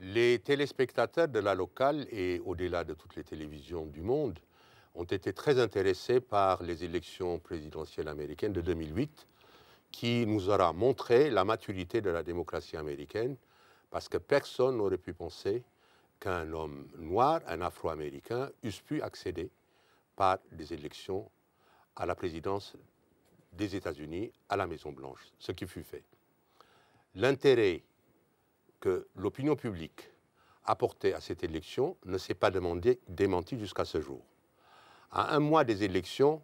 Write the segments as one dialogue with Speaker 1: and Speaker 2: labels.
Speaker 1: Les téléspectateurs de la locale et au-delà de toutes les télévisions du monde ont été très intéressés par les élections présidentielles américaines de 2008 qui nous aura montré la maturité de la démocratie américaine parce que personne n'aurait pu penser qu'un homme noir, un afro-américain, eût pu accéder par des élections à la présidence des États-Unis à la Maison-Blanche, ce qui fut fait. L'intérêt que l'opinion publique apportait à cette élection ne s'est pas demandé, démenti jusqu'à ce jour. À un mois des élections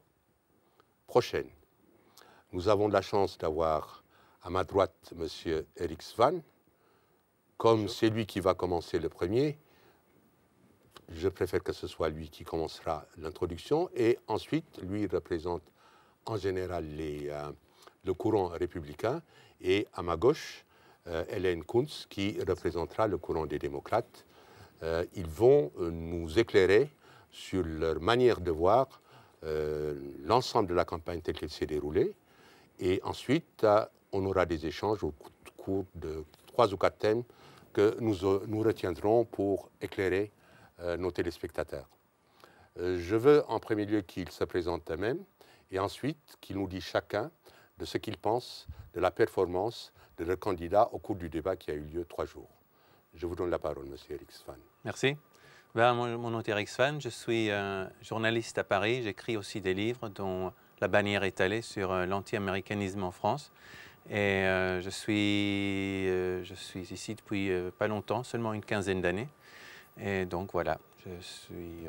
Speaker 1: prochaines, nous avons la chance d'avoir à ma droite M. Eric Van comme c'est lui qui va commencer le premier, je préfère que ce soit lui qui commencera l'introduction et ensuite, lui représente en général euh, le courant républicain et à ma gauche, euh, Hélène Kuntz qui représentera le courant des démocrates. Euh, ils vont nous éclairer sur leur manière de voir l'ensemble de la campagne telle qu'elle s'est déroulée. Et ensuite, on aura des échanges au cours de trois ou quatre thèmes que nous, euh, nous retiendrons pour éclairer euh, nos téléspectateurs. Euh, je veux en premier lieu qu'il se présente eux-mêmes et ensuite qu'il nous dise chacun de ce qu'il pense de la performance de leur candidat au cours du débat qui a eu lieu trois jours. Je vous donne la parole, Monsieur Eric Svan.
Speaker 2: Merci. Ben, mon, nom est Eric Svan, je suis journaliste à Paris, j'écris aussi des livres dont la bannière est allée sur l'anti-américanisme en France. Et euh, je, suis, euh, je suis ici depuis euh, pas longtemps, seulement une quinzaine d'années. Et donc voilà, je suis.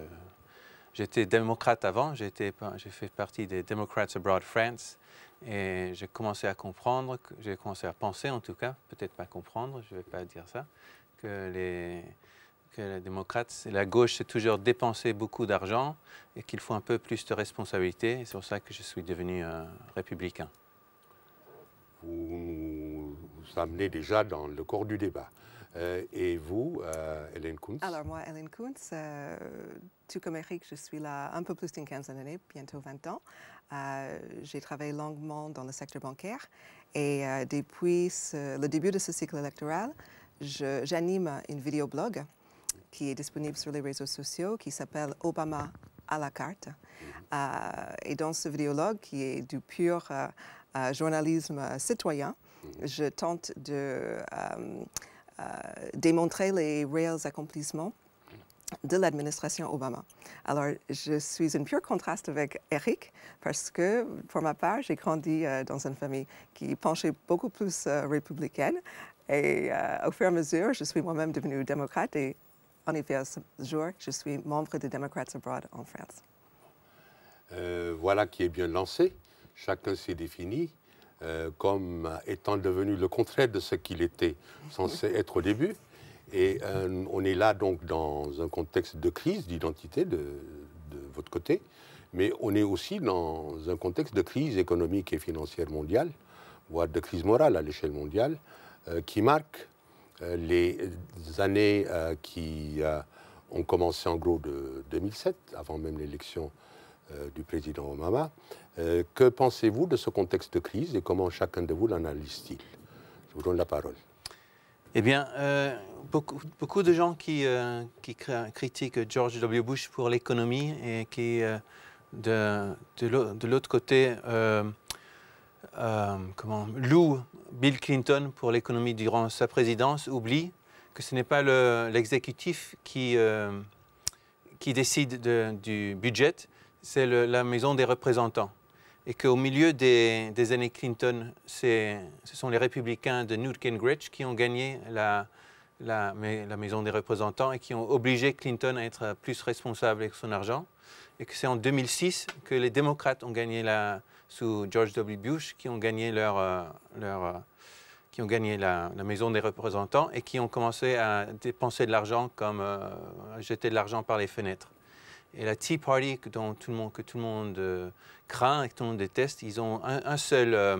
Speaker 2: J'étais démocrate avant, j'ai fait partie des Democrats Abroad France et j'ai commencé à comprendre, j'ai commencé à penser en tout cas, peut-être pas comprendre, je ne vais pas dire ça, que les, que la gauche, c'est toujours dépenser beaucoup d'argent et qu'il faut un peu plus de responsabilité. C'est pour ça que je suis devenu républicain
Speaker 1: vous nous amenez déjà dans le corps du débat. Euh, et vous, euh, Hélène Kuntz Alors moi,
Speaker 3: Hélène Kuntz, tout euh, comme Eric, je suis là un peu plus d'une quinzaine d'années, bientôt 20 ans. J'ai travaillé longuement dans le secteur bancaire et depuis le début de ce cycle électoral, j'anime une vidéoblog qui est disponible sur les réseaux sociaux qui s'appelle Obama à la carte. Mm-hmm. et dans ce vidéologue qui est du pur journalisme citoyen, mm. je tente de euh, euh, démontrer les réels accomplissements de l'administration Obama. Alors, je suis un pur contraste avec Eric parce que, pour ma part, j'ai grandi euh, dans une famille qui penchait beaucoup plus républicaine. Et au fur et à mesure, je suis moi-même devenue démocrate et, en effet, à ce jour, je suis membre des Democrats Abroad en France.
Speaker 1: voilà qui est bien lancé chacun s'est défini euh, comme étant devenu le contraire de ce qu'il était censé être au début. Et euh, on est là donc dans un contexte de crise d'identité de, votre côté, mais on est aussi dans un contexte de crise économique et financière mondiale, voire de crise morale à l'échelle mondiale, euh, qui marque les années qui ont commencé en gros de 2007, avant même l'élection euh, du président Obama. Euh, que pensez-vous de ce contexte de crise et comment chacun de vous l'analyse-t-il Je vous donne la parole.
Speaker 2: Eh bien, euh, beaucoup, de gens qui, critiquent George W. Bush pour l'économie et qui, de, l'autre côté, comment, louent Bill Clinton pour l'économie durant sa présidence, oublient que ce n'est pas l'exécutif qui, qui décide du budget, c'est la maison des représentants. Et qu'au milieu des, années Clinton, ce sont les républicains de Newt Gingrich qui ont gagné la, maison des représentants et qui ont obligé Clinton à être plus responsable avec son argent. Et que c'est en 2006 que les démocrates ont gagné la, sous George W. Bush, qui ont gagné leur, euh, euh, qui ont gagné la, maison des représentants et qui ont commencé à dépenser de l'argent comme euh, jeter de l'argent par les fenêtres. Et la Tea Party que, tout le monde, euh, craint et que tout le monde déteste, ils ont un, seul, euh,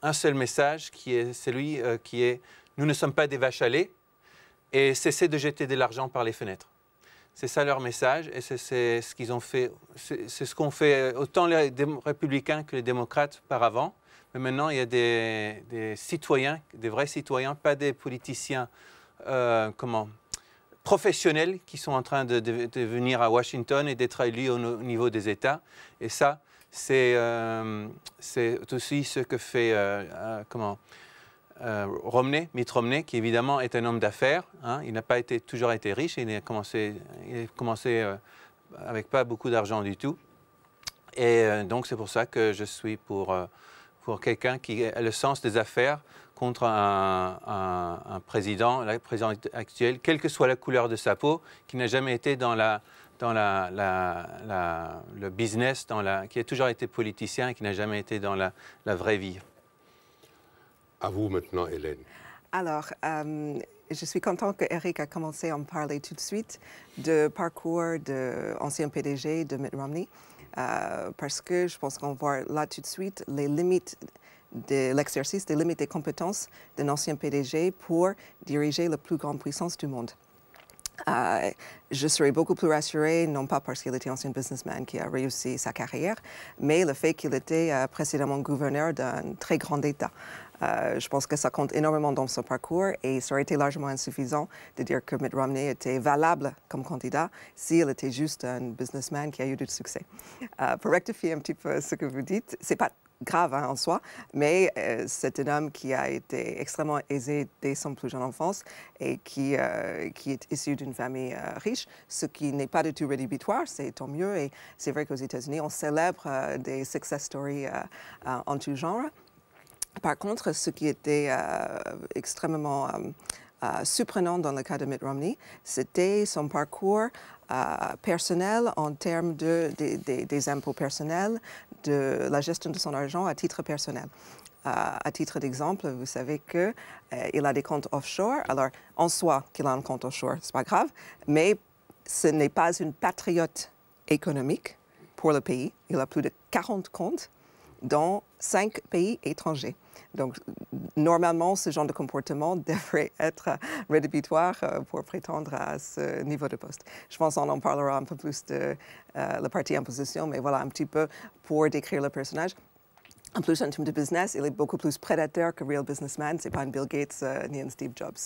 Speaker 2: un seul message qui est celui euh, qui est nous ne sommes pas des vaches à lait et cessez de jeter de l'argent par les fenêtres. C'est ça leur message et c'est ce qu'ils ont fait. C'est ce qu'ont fait autant les républicains que les démocrates par avant. Mais maintenant, il y a des, des citoyens, des vrais citoyens, pas des politiciens, comment, professionnels qui sont en train de, venir à Washington et d'être élus au, niveau des États. Et ça, c'est euh, aussi ce que fait euh, euh, comment, Romney, Mitt Romney, qui évidemment est un homme d'affaires. Hein. il n'a pas été, toujours été riche, il a commencé, il a commencé avec pas beaucoup d'argent du tout. Et donc c'est pour ça que je suis pour, pour quelqu'un qui a le sens des affaires, contre un, président, la présidente actuelle, quelle que soit la couleur de sa peau, qui n'a jamais été dans la dans la, le business, dans la, qui a toujours été politicien et qui n'a jamais été dans la, vraie vie. À vous maintenant, Hélène.
Speaker 3: Alors, euh, je suis contente qu'Eric a commencé à me parler tout de suite de parcours de ancien PDG de Mitt Romney, euh, parce que je pense qu'on voit là tout de suite les limites de l'exercice des limites des compétences d'un ancien PDG pour diriger la plus grande puissance du monde. Euh, je serais beaucoup plus rassurée, non pas parce qu'il était ancien businessman qui a réussi sa carrière, mais le fait qu'il était euh, précédemment gouverneur d'un très grand État. Euh, je pense que ça compte énormément dans son parcours et ça aurait été largement insuffisant de dire que Mitt Romney était valable comme candidat s'il était juste un businessman qui a eu du succès. Euh, pour rectifier un petit peu ce que vous dites, c'est pas grave hein, en soi, mais euh, c'est un homme qui a été extrêmement aisé dès son plus jeune enfance et qui, qui est issu d'une famille riche, ce qui n'est pas du tout rédhibitoire, c'est tant mieux. Et c'est vrai qu'aux États-Unis, on célèbre des success stories en tout genre. Par contre, ce qui était euh, extrêmement euh, euh, surprenant dans le cas de Mitt Romney, c'était son parcours personnel en termes de, des impôts personnels, de la gestion de son argent à titre personnel. à titre d'exemple, vous savez qu'il a des comptes offshore. Alors, en soi, qu'il a un compte offshore, c'est pas grave, mais ce n'est pas une patriote économique pour le pays. Il a plus de 40 comptes dans cinq pays étrangers. Donc, normalement, ce genre de comportement devrait être rédhibitoire euh, pour prétendre à ce niveau de poste. Je pense qu'on en parlera un peu plus de euh, la partie imposition, mais voilà un petit peu pour décrire le personnage. En plus, en termes de business, il est beaucoup plus prédateur que real businessman. C'est pas un Bill Gates euh, ni un Steve Jobs.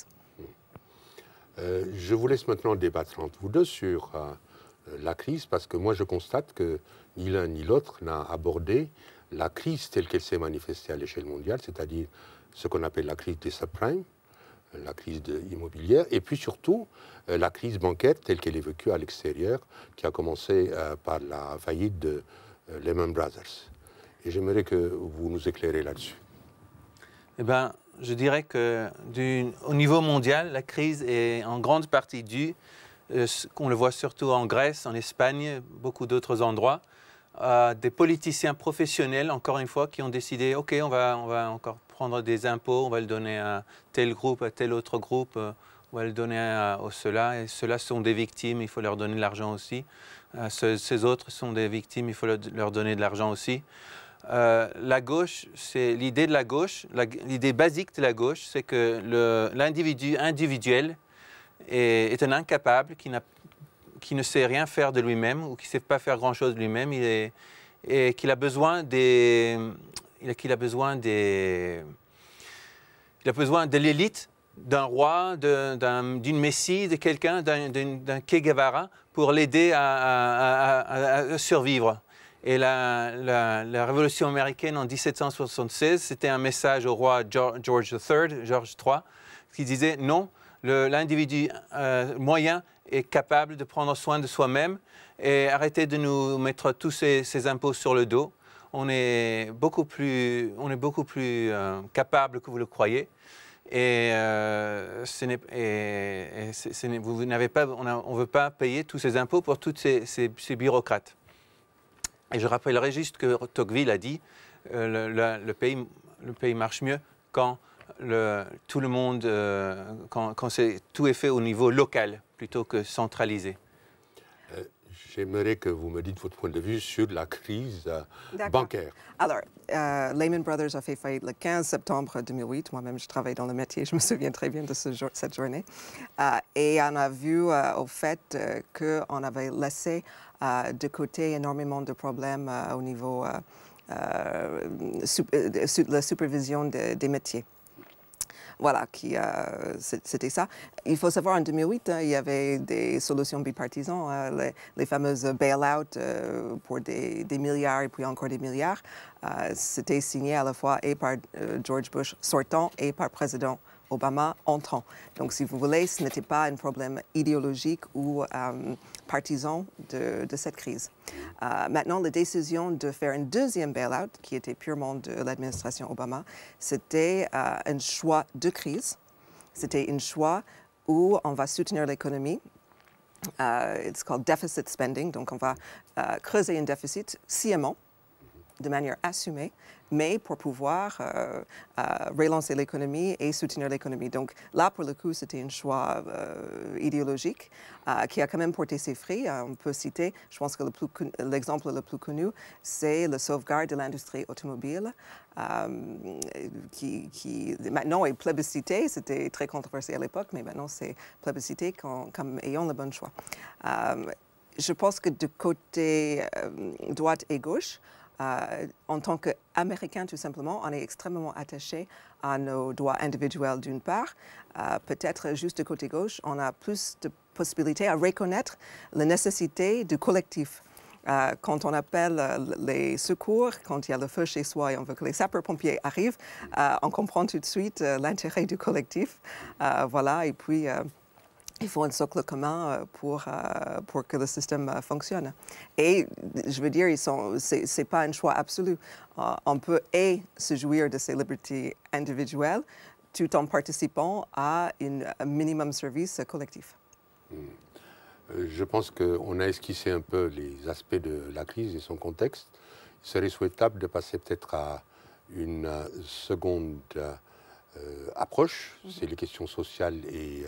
Speaker 1: je vous laisse maintenant débattre entre vous deux sur la crise, parce que moi, je constate que ni l'un ni l'autre n'a abordé la crise telle qu'elle s'est manifestée à l'échelle mondiale, c'est-à-dire ce qu'on appelle la crise des subprimes, euh, la crise immobilière, et puis surtout euh, la crise bancaire telle qu'elle est vécue à l'extérieur, qui a commencé euh, par la faillite de Lehman Brothers. Et j'aimerais que vous nous éclairez là-dessus.
Speaker 2: Eh bien, je dirais que au niveau mondial, la crise est en grande partie due, qu'on qu'on le voit surtout en Grèce, en Espagne, beaucoup d'autres endroits, des politiciens professionnels, encore une fois, qui ont décidé, OK, on va, on va encore prendre des impôts, on va le donner à tel groupe, à tel autre groupe, euh, on va le donner à, ceux-là. Et ceux-là sont des victimes, il faut leur donner de l'argent aussi. Euh, ces autres sont des victimes, il faut leur, donner de l'argent aussi. Euh, la gauche, c'est l'idée de la gauche, l'idée basique de la gauche, c'est que l'individu individuel est, est, un incapable qui n'a qui ne sait rien faire de lui-même ou qui ne sait pas faire grand-chose de lui-même et qu'il a besoin des... qu'il a besoin des... Il a besoin de l'élite, d'un roi, d'une messie, de quelqu'un, d'un Che pour l'aider à, survivre. Et la, la, révolution américaine en 1776, c'était un message au roi George III, George III, qui disait non, l'individu euh, moyen est capable de prendre soin de soi-même et arrêter de nous mettre tous ces, impôts sur le dos. On est beaucoup plus, on est beaucoup plus euh, capable que vous le croyez. Et, euh, ce vous n'avez pas, on ne veut pas payer tous ces impôts pour tous ces, ces, bureaucrates. Et je rappellerai juste que Tocqueville a dit euh, pays, le pays marche mieux quand tout le monde, euh, quand, tout est fait au niveau local plutôt que centralisé
Speaker 1: euh, J'aimerais que vous me dites votre point de vue sur la crise euh, bancaire.
Speaker 3: Alors, Lehman Brothers a fait faillite le 15 septembre 2008. Moi-même, je travaille dans le métier, je me souviens très bien de cette journée. et on a vu au fait qu'on avait laissé de côté énormément de problèmes au niveau... de la supervision des métiers. Voilà, qui euh, c'était ça. Il faut savoir, en 2008, hein, il y avait des solutions bipartisans, hein, les, fameuses bail-out euh, pour des, milliards et puis encore des milliards. Euh, c'était signé à la fois et par George Bush sortant et par président Obama entrant. Donc, si vous voulez, ce n'était pas un problème idéologique ou euh, partisans de, cette crise. Euh, maintenant, la décision de faire un deuxième bailout, qui était purement de l'administration Obama, c'était euh, un choix de crise. C'était un choix où on va soutenir l'économie. C'est euh, it's called deficit spending, donc on va creuser un déficit sciemment, de manière assumée, mais pour pouvoir euh, euh, relancer l'économie et soutenir l'économie. Donc là, pour le coup, c'était un choix euh, idéologique qui a quand même porté ses fruits. on peut citer, je pense que l'exemple le, plus connu, c'est le sauvegarde de l'industrie automobile, qui, maintenant est plébiscité. C'était très controversé à l'époque, mais maintenant c'est plébiscité comme ayant le bon choix. je pense que de côté droite et gauche, euh, en tant qu'Américains, tout simplement, on est extrêmement attaché à nos droits individuels d'une part. Euh, peut-être juste de côté gauche, on a plus de possibilités à reconnaître la nécessité du collectif. Euh, quand on appelle les secours, quand il y a le feu chez soi et on veut que les sapeurs-pompiers arrivent, on comprend tout de suite l'intérêt du collectif. voilà, et puis il faut un socle commun euh, pour, euh, pour que le système euh, fonctionne. Et je veux dire, ce n'est pas un choix absolu. On peut et se jouir de ses libertés individuelles tout en participant à un minimum service collectif.
Speaker 2: Hmm.
Speaker 1: Je pense qu'on a esquissé un peu les aspects de la crise et son contexte. Il serait souhaitable de passer peut-être à une seconde approche, mm-hmm. c'est les questions sociales et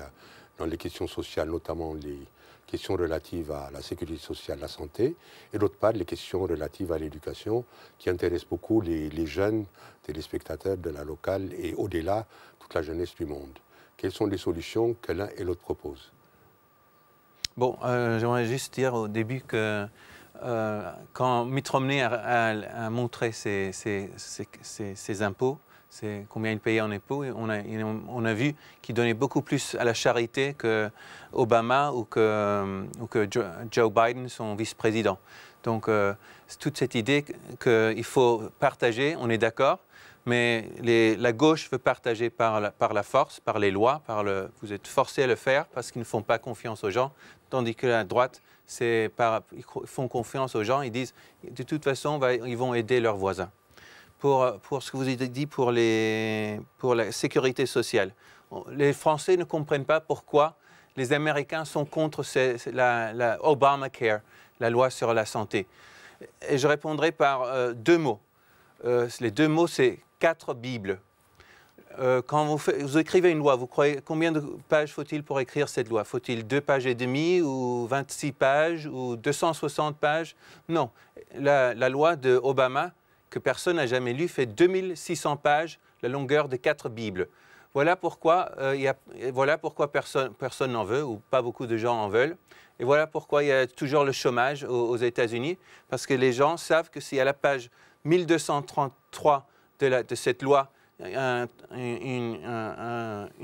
Speaker 1: dans les questions sociales, notamment les questions relatives à la sécurité sociale, la santé, et d'autre part les questions relatives à l'éducation, qui intéressent beaucoup les, jeunes téléspectateurs de la locale et au-delà, toute la jeunesse du monde. Quelles sont les solutions que l'un et l'autre proposent
Speaker 2: Bon, euh, j'aimerais juste dire au début que euh, quand Mitt a, montré ses impôts, c'est combien il payait en époux, On a, on a vu qu'il donnait beaucoup plus à la charité que Obama ou que, Joe Biden, son vice-président. Donc, euh, toute cette idée qu'il faut partager, on est d'accord, mais les, la gauche veut partager par la, par la, force, par les lois, par le, vous êtes forcés à le faire parce qu'ils ne font pas confiance aux gens, tandis que la droite, par, ils font confiance aux gens, ils disent de toute façon, ils vont aider leurs voisins pour, ce que vous avez dit pour, les, pour la sécurité sociale. Les Français ne comprennent pas pourquoi les Américains sont contre ces, la, la, Obamacare, la loi sur la santé. Et je répondrai par euh, deux mots. Euh, les deux mots, c'est quatre Bibles. Euh, quand vous, vous, écrivez une loi, vous croyez combien de pages faut-il pour écrire cette loi Faut-il deux pages et demie ou 26 pages ou 260 pages Non. La, la loi de Obama, que personne n'a jamais lu, fait 2600 pages, la longueur de quatre Bibles. Voilà pourquoi, euh, voilà pourquoi personne n'en veut, ou pas beaucoup de gens en veulent. Et voilà pourquoi il y a toujours le chômage aux, États-Unis, parce que les gens savent que s'il y a la page 1233 de, de cette loi, une,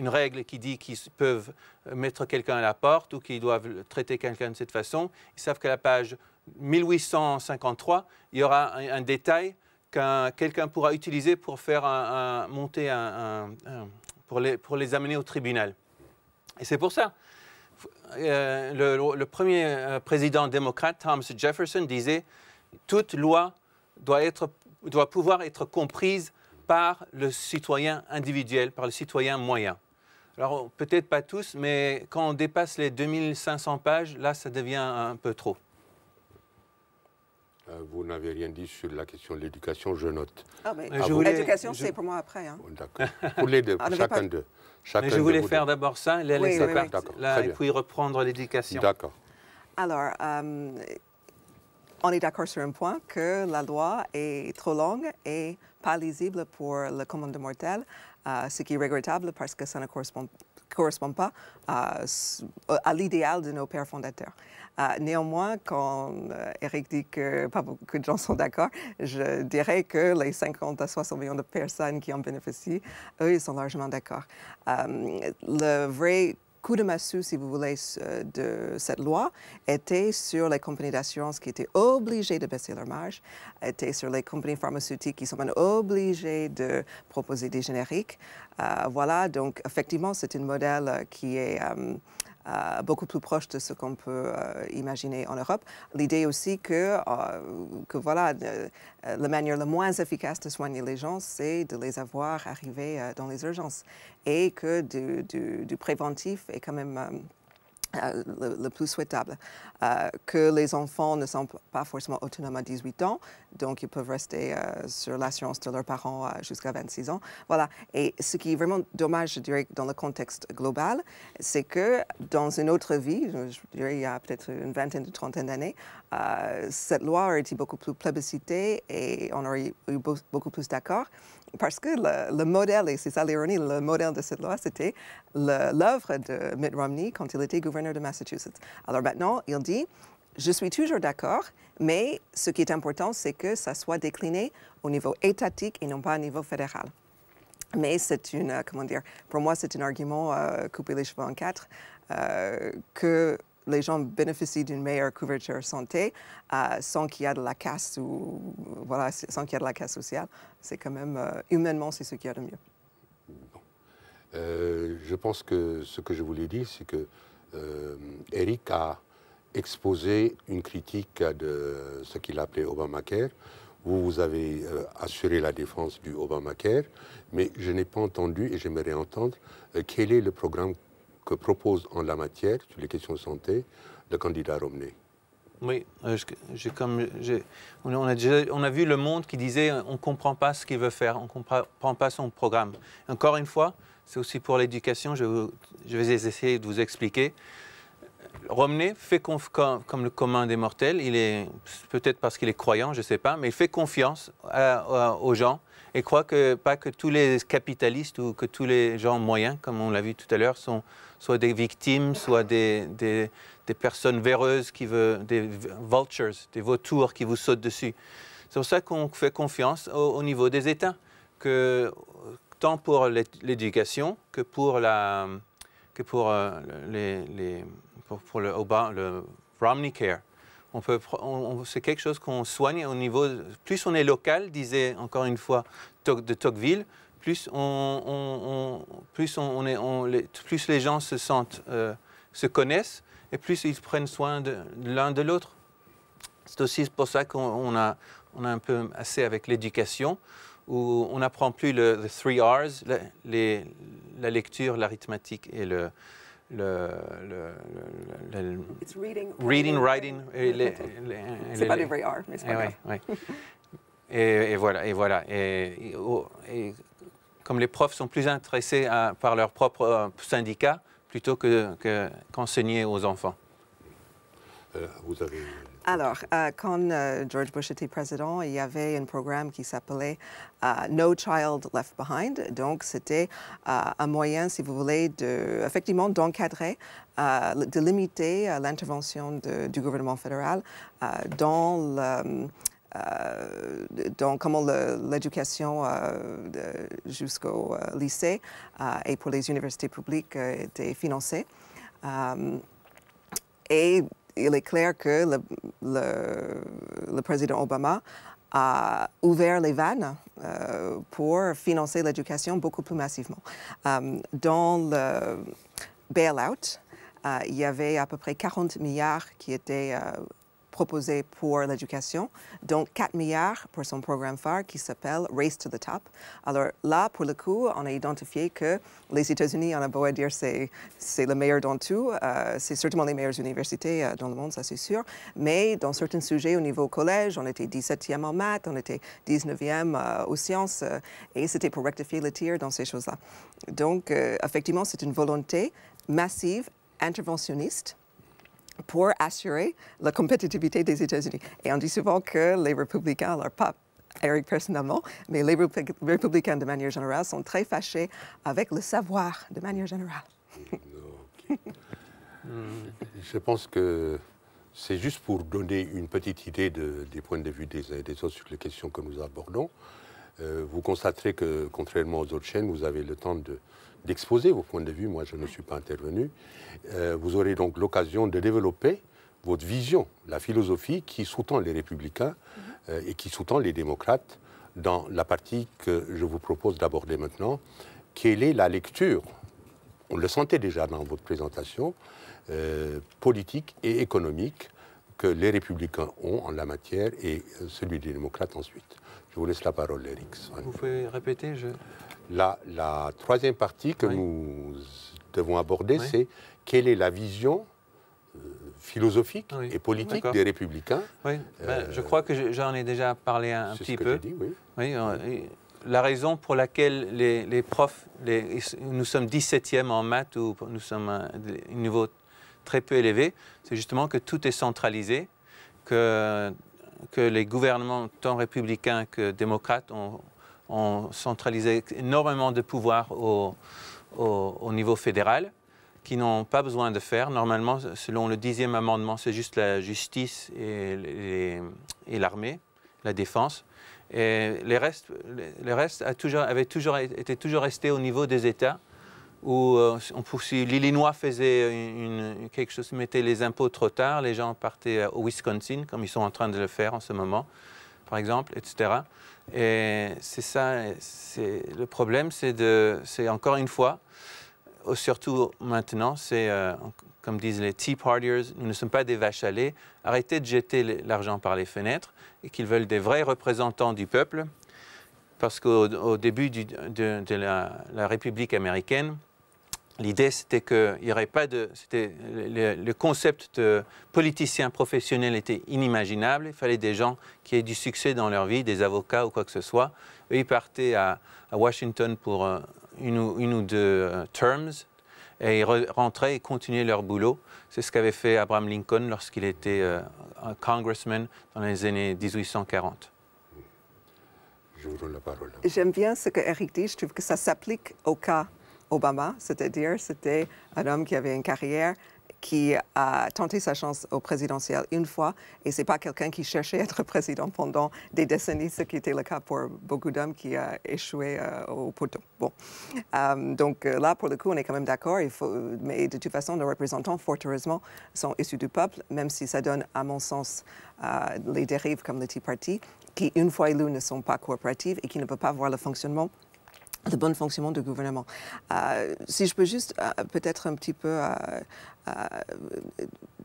Speaker 2: règle qui dit qu'ils peuvent mettre quelqu'un à la porte ou qu'ils doivent traiter quelqu'un de cette façon, ils savent qu'à la page 1853, il y aura un détail quelqu'un pourra utiliser pour faire monter pour, les, amener au tribunal. Et c'est pour ça. Euh, le, premier euh, président démocrate, Thomas Jefferson, disait toute loi doit, doit pouvoir être comprise par le citoyen individuel, par le citoyen moyen. Alors peut-être pas tous, mais quand on dépasse les 2500 pages, là, ça devient un peu trop.
Speaker 1: Euh, vous n'avez rien dit sur la question de l'éducation, je note. Ah, l'éducation, c'est pour moi après. Hein. D'accord. Pour les deux, ah,
Speaker 3: chacun d'eux.
Speaker 2: Mais je voulais faire d'abord ça, et puis reprendre l'éducation.
Speaker 3: D'accord. Alors, euh, on est d'accord sur un point que la loi est trop longue et pas lisible pour le commun mortel, euh, ce qui est regrettable parce que ça ne correspond pas correspond pas à, l'idéal de nos pères fondateurs. Euh, néanmoins, quand euh, Eric dit que pas beaucoup de gens sont d'accord, je dirais que les 50 à 60 millions de personnes qui en bénéficient, eux, ils sont largement d'accord. Euh, le vrai coup de massue, si vous voulez, de cette loi était sur les compagnies d'assurance qui étaient obligées de baisser leur marge, était sur les compagnies pharmaceutiques qui sont même obligées de proposer des génériques. Euh, voilà, donc effectivement, c'est un modèle qui est... Euh, euh, beaucoup plus proche de ce qu'on peut euh, imaginer en Europe. L'idée aussi que, euh, que voilà, la manière la moins efficace de soigner les gens, c'est de les avoir arrivés dans les urgences et que du, du préventif est quand même euh, le, plus souhaitable, euh, que les enfants ne sont pas forcément autonomes à 18 ans, donc ils peuvent rester euh, sur l'assurance de leurs parents euh, jusqu'à 26 ans. Voilà. Et ce qui est vraiment dommage, je dirais, dans le contexte global, c'est que dans une autre vie, je dirais il y a peut-être une vingtaine, de trentaine d'années, euh, cette loi aurait été beaucoup plus plébiscitée et on aurait eu beaucoup plus d'accord parce que le, modèle, et c'est ça l'ironie, le modèle de cette loi, c'était l'œuvre de Mitt Romney quand il était gouverneur de Massachusetts. Alors maintenant, il dit, je suis toujours d'accord, mais ce qui est important, c'est que ça soit décliné au niveau étatique et non pas au niveau fédéral. Mais c'est une, euh, comment dire, pour moi, c'est un argument euh, couper les cheveux en quatre euh, que les gens bénéficient d'une meilleure couverture santé euh, sans qu'il y ait de la casse ou voilà, sans qu'il y ait de la casse sociale. C'est quand même euh, humainement c'est ce qu'il y a de mieux.
Speaker 1: Euh, je pense que ce que je voulais dire, c'est que Eric a exposé une critique de ce qu'il appelait Obamacare. Vous, vous avez assuré la défense du Obamacare, mais je n'ai pas entendu, et j'aimerais entendre, quel est le programme que propose en la matière, sur les questions de santé, le candidat Romney.
Speaker 2: Oui, euh, comme, on, a déjà, on a vu le monde qui disait euh, on ne comprend pas ce qu'il veut faire, on ne comprend pas son programme. Encore une fois, c'est aussi pour l'éducation, je, vais essayer de vous expliquer. Romney fait comme, le commun des mortels, il est peut-être parce qu'il est croyant, je ne sais pas, mais il fait confiance aux gens et croit que pas que tous les capitalistes ou que tous les gens moyens, comme on l'a vu tout à l'heure, sont soit des victimes, soit des, des, personnes véreuses qui veulent, des vultures, des vautours qui vous sautent dessus. C'est pour ça qu'on fait confiance au, niveau des États, que tant pour l'éducation que pour la que pour euh, les, pour, le, le Romney Care. On c'est quelque chose qu'on soigne au niveau. Plus on est local, disait encore une fois de Tocqueville, plus les, gens se sentent, euh, se connaissent, et plus ils prennent soin l'un de l'autre. C'est aussi pour ça qu'on a, un peu assez avec l'éducation, où on n'apprend plus le 3 three R's, la lecture, l'arithmétique et le, le, le, le, reading, writing. C'est pas du vrai art, mais c'est pas eh grave. et, voilà, et voilà. Et, comme les profs sont plus intéressés par leur propre euh, syndicat plutôt qu'enseigner que, qu'enseigner aux enfants. Euh, vous avez
Speaker 3: alors, euh, quand euh, George Bush était président, il y avait un programme qui s'appelait euh, No Child Left Behind. Donc, c'était un moyen, si vous voulez, de, effectivement d'encadrer, de limiter l'intervention du gouvernement fédéral dans le, comment l'éducation jusqu'au lycée et pour les universités publiques était financée. et il est clair que le, président Obama a ouvert les vannes euh, pour financer l'éducation beaucoup plus massivement. Euh, dans le bailout, out euh, il y avait à peu près 40 milliards qui étaient proposé pour l'éducation, donc 4 milliards pour son programme phare qui s'appelle Race to the Top. Alors là, pour le coup, on a identifié que les États-Unis, on a beau à dire c'est le meilleur dans tout, euh, c'est certainement les meilleures universités euh, dans le monde, ça c'est sûr, mais dans certains sujets au niveau collège, on était 17e en maths, on était 19e euh, aux sciences, et c'était pour rectifier le tir dans ces choses-là. Donc, effectivement, c'est une volonté massive, interventionniste, pour assurer la compétitivité des États-Unis. Et on dit souvent que les républicains, alors pas Eric personnellement, mais les républicains de manière générale sont très fâchés avec le savoir de manière générale.
Speaker 1: Je pense que c'est juste pour donner une petite idée des points de vue des des autres sur les questions que nous abordons. Euh, vous constaterez que, contrairement aux autres chaînes, vous avez le temps d'exposer vos points de vue. Moi, je ne suis pas intervenu. Euh, vous aurez donc l'occasion de développer votre vision, la philosophie qui sous-tend les républicains euh, et qui sous-tend les démocrates dans la partie que je vous propose d'aborder maintenant. Quelle est la lecture On le sentait déjà dans votre présentation, politique et économique que les républicains ont en la matière et celui des démocrates ensuite. Je vous laisse la parole, Eric. Vous
Speaker 2: pouvez répéter je...
Speaker 1: la, troisième partie que nous devons aborder, c'est quelle est la vision euh, philosophique et politique des républicains.
Speaker 2: Oui. Euh, ben, je crois que j'en ai déjà parlé un, petit peu. oui. Euh, la raison pour laquelle les, profs, nous sommes 17e en maths ou nous sommes à un niveau très peu élevé, c'est justement que tout est centralisé, que que les gouvernements, tant républicains que démocrates, ont, centralisé énormément de pouvoir au, niveau fédéral, qui n'ont pas besoin de faire. Normalement, selon le dixième amendement, c'est juste la justice et l'armée, la défense. Et le reste les toujours, été toujours, au niveau des États où euh, si l'Illinois faisait quelque chose, mettait les impôts trop tard, les gens partaient au Wisconsin, comme ils sont en train de le faire en ce moment, par exemple, etc. Et c'est ça, le problème, c'est encore une fois, surtout maintenant, c'est, euh, comme disent les Tea Partiers, nous ne sommes pas des vaches à lait, arrêtez de jeter l'argent par les fenêtres et qu'ils veulent des vrais représentants du peuple parce qu'au début de, la, République américaine, L'idée, c'était qu'il n'y aurait pas de. Le, le, concept de politicien professionnel était inimaginable. Il fallait des gens qui aient du succès dans leur vie, des avocats ou quoi que ce soit. Eux, ils partaient à, Washington pour euh, une, ou, deux euh, terms et ils rentraient et continuaient leur boulot. C'est ce qu'avait fait Abraham Lincoln lorsqu'il était euh, un congressman dans les années 1840.
Speaker 1: Je vous donne
Speaker 3: la parole. J'aime bien ce que Eric dit. Je trouve que ça s'applique au cas Obama, c'est-à-dire c'était un homme qui avait une carrière qui a tenté sa chance au présidentiel une fois, et c'est pas quelqu'un qui cherchait à être président pendant des décennies, ce qui était le cas pour beaucoup d'hommes qui a euh, échoué euh, au poteau. Euh, donc là, pour le coup, on est quand même d'accord. mais de toute façon, nos représentants, fort heureusement, sont issus du peuple, même si ça donne, à mon sens, les dérives comme le Tea Party, qui une fois élus ne sont pas coopératives et qui ne peuvent pas voir le fonctionnement le bon fonctionnement du gouvernement. Euh, si je peux juste euh, peut-être un petit peu euh, euh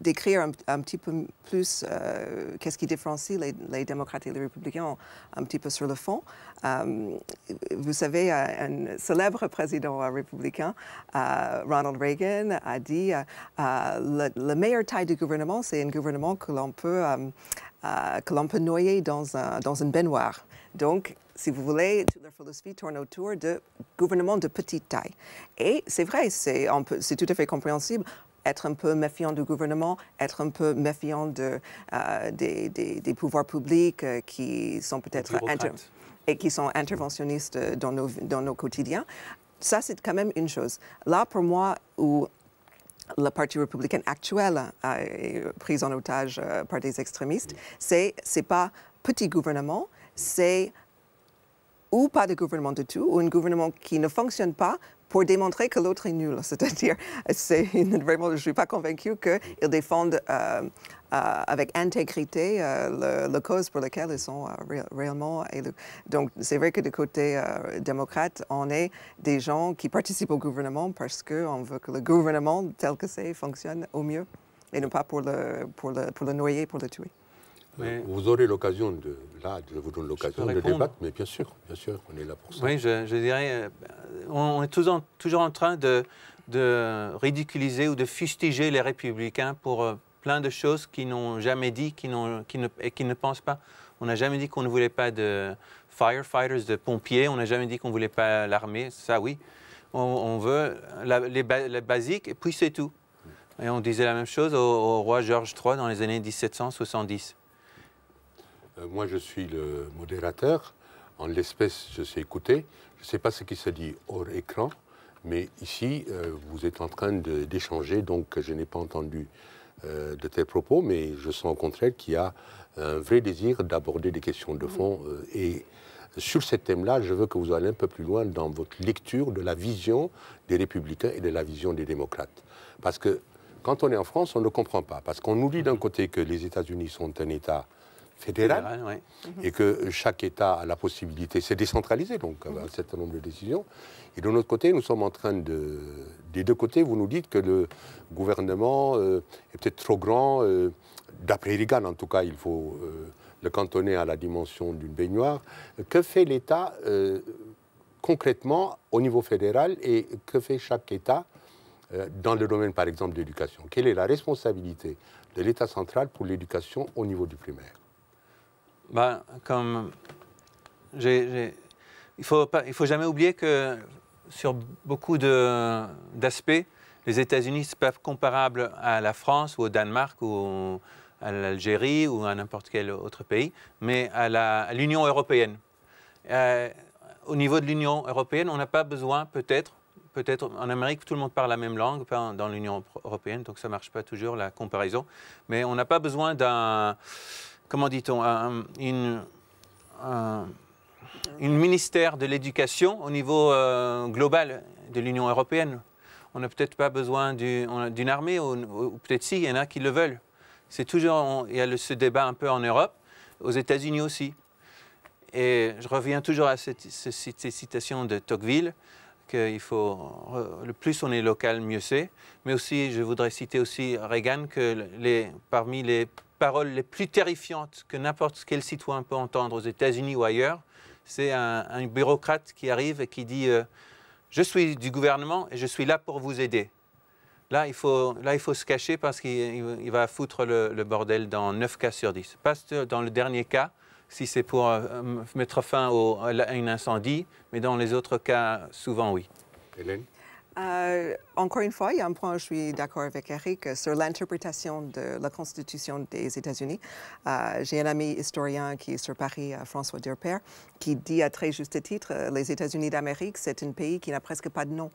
Speaker 3: décrire un, petit peu plus euh, qu'est-ce qui différencie les, les, démocrates et les républicains un petit peu sur le fond. vous savez, un célèbre président républicain, Ronald Reagan, a dit Le la, meilleure taille du gouvernement, c'est un gouvernement que l'on peut, que l'on peut noyer dans, un, dans une baignoire. Donc, si vous voulez, leur philosophie tourne autour de gouvernement de petite taille. Et c'est vrai, c'est tout à fait compréhensible être un peu méfiant du gouvernement, être un peu méfiant de, euh, des, pouvoirs publics euh, qui sont peut-être et qui sont interventionnistes dans nos, dans nos quotidiens. Ça, c'est quand même une chose. Là, pour moi, où le Parti républicain actuel euh, est pris en otage par des extrémistes, c'est c'est pas petit gouvernement, c'est ou pas de gouvernement du tout, ou un gouvernement qui ne fonctionne pas pour démontrer que l'autre est nul. C'est-à-dire, c'est vraiment, je ne suis pas convaincue qu'ils défendent euh, euh, avec intégrité euh, la le, cause pour laquelle ils sont réellement élus. Donc, c'est vrai que du côté démocrate, on est des gens qui participent au gouvernement parce qu'on veut que le gouvernement tel que c'est fonctionne au mieux et non pas pour le, pour le noyer, pour le tuer.
Speaker 1: Euh, vous aurez l'occasion de. Là, je vous donne l'occasion de débattre, mais bien sûr, bien sûr, on est là pour ça.
Speaker 2: Oui, je, dirais, euh, on est toujours, toujours en train de, de, ridiculiser ou de fustiger les républicains pour euh, plein de choses qu'ils n'ont jamais dit ne, et qu'ils ne pensent pas. On n'a jamais dit qu'on ne voulait pas de firefighters, de pompiers, on n'a jamais dit qu'on ne voulait pas l'armée, ça oui. On, veut la, les, basiques et puis c'est tout. Et on disait la même chose au, au roi George III dans les années 1770.
Speaker 1: Euh, moi, je suis le modérateur. En l'espèce, je sais écouter. Je ne sais pas ce qui se dit hors écran, mais ici, euh, vous êtes en train d'échanger, donc je n'ai pas entendu euh, de tels propos, mais je sens au contraire qu'il y a un vrai désir d'aborder des questions de fond. et sur ce thème-là, je veux que vous alliez un peu plus loin dans votre lecture de la vision des républicains et de la vision des démocrates. Parce que quand on est en France, on ne comprend pas. Parce qu'on nous dit d'un mhm. côté que les États-Unis sont un État fédéral et que chaque État a la possibilité, c'est décentralisé donc, mhm. un certain nombre de décisions. Et de notre côté, nous sommes en train de... Des deux côtés, vous nous dites que le gouvernement euh, est peut-être trop grand. Euh, d'après Reagan, en tout cas, il faut euh, le cantonner à la dimension d'une baignoire. Que fait l'État concrètement au niveau fédéral et que fait chaque État dans le domaine, par exemple, de l'éducation Quelle est la responsabilité de l'État central pour l'éducation au niveau du primaire
Speaker 2: ben, comme il ne faut, il faut jamais oublier que sur beaucoup d'aspects, les États-Unis sont pas comparables à la France ou au Danemark ou à l'Algérie ou à n'importe quel autre pays, mais à l'Union européenne. Euh, au niveau de l'Union européenne, on n'a pas besoin, peut-être, peut-être en Amérique, tout le monde parle la même langue, pas dans l'Union européenne, donc ça ne marche pas toujours la comparaison, mais on n'a pas besoin d'un comment dit-on, un, une, ministère de l'éducation au niveau euh, global de l'Union européenne. On n'a peut-être pas besoin d'une armée, ou, peut-être si, il y en a qui le veulent. C'est toujours, il y a ce débat un peu en Europe, aux États-Unis aussi. Et je reviens toujours à cette, cette citation de Tocqueville. Il faut, le plus on est local, mieux c'est. Mais aussi, je voudrais citer aussi Reagan, que les, parmi les paroles les plus terrifiantes que n'importe quel citoyen peut entendre aux États-Unis ou ailleurs, c'est un, bureaucrate qui arrive et qui dit euh, Je suis du gouvernement et je suis là pour vous aider. Là, il faut, là, il faut se cacher parce qu'il va foutre le, le, bordel dans 9 cas sur 10. Pas dans le dernier cas, si c'est pour euh, mettre fin au, à un incendie, mais dans les autres cas, souvent oui. Hélène
Speaker 3: euh, encore une fois, il y a un point où je suis d'accord avec Eric euh, sur l'interprétation de la Constitution des États-Unis. Euh, j'ai un ami historien qui est sur Paris, euh, François Durper, qui dit à très juste titre, les États-Unis d'Amérique, c'est un pays qui n'a presque pas de nom,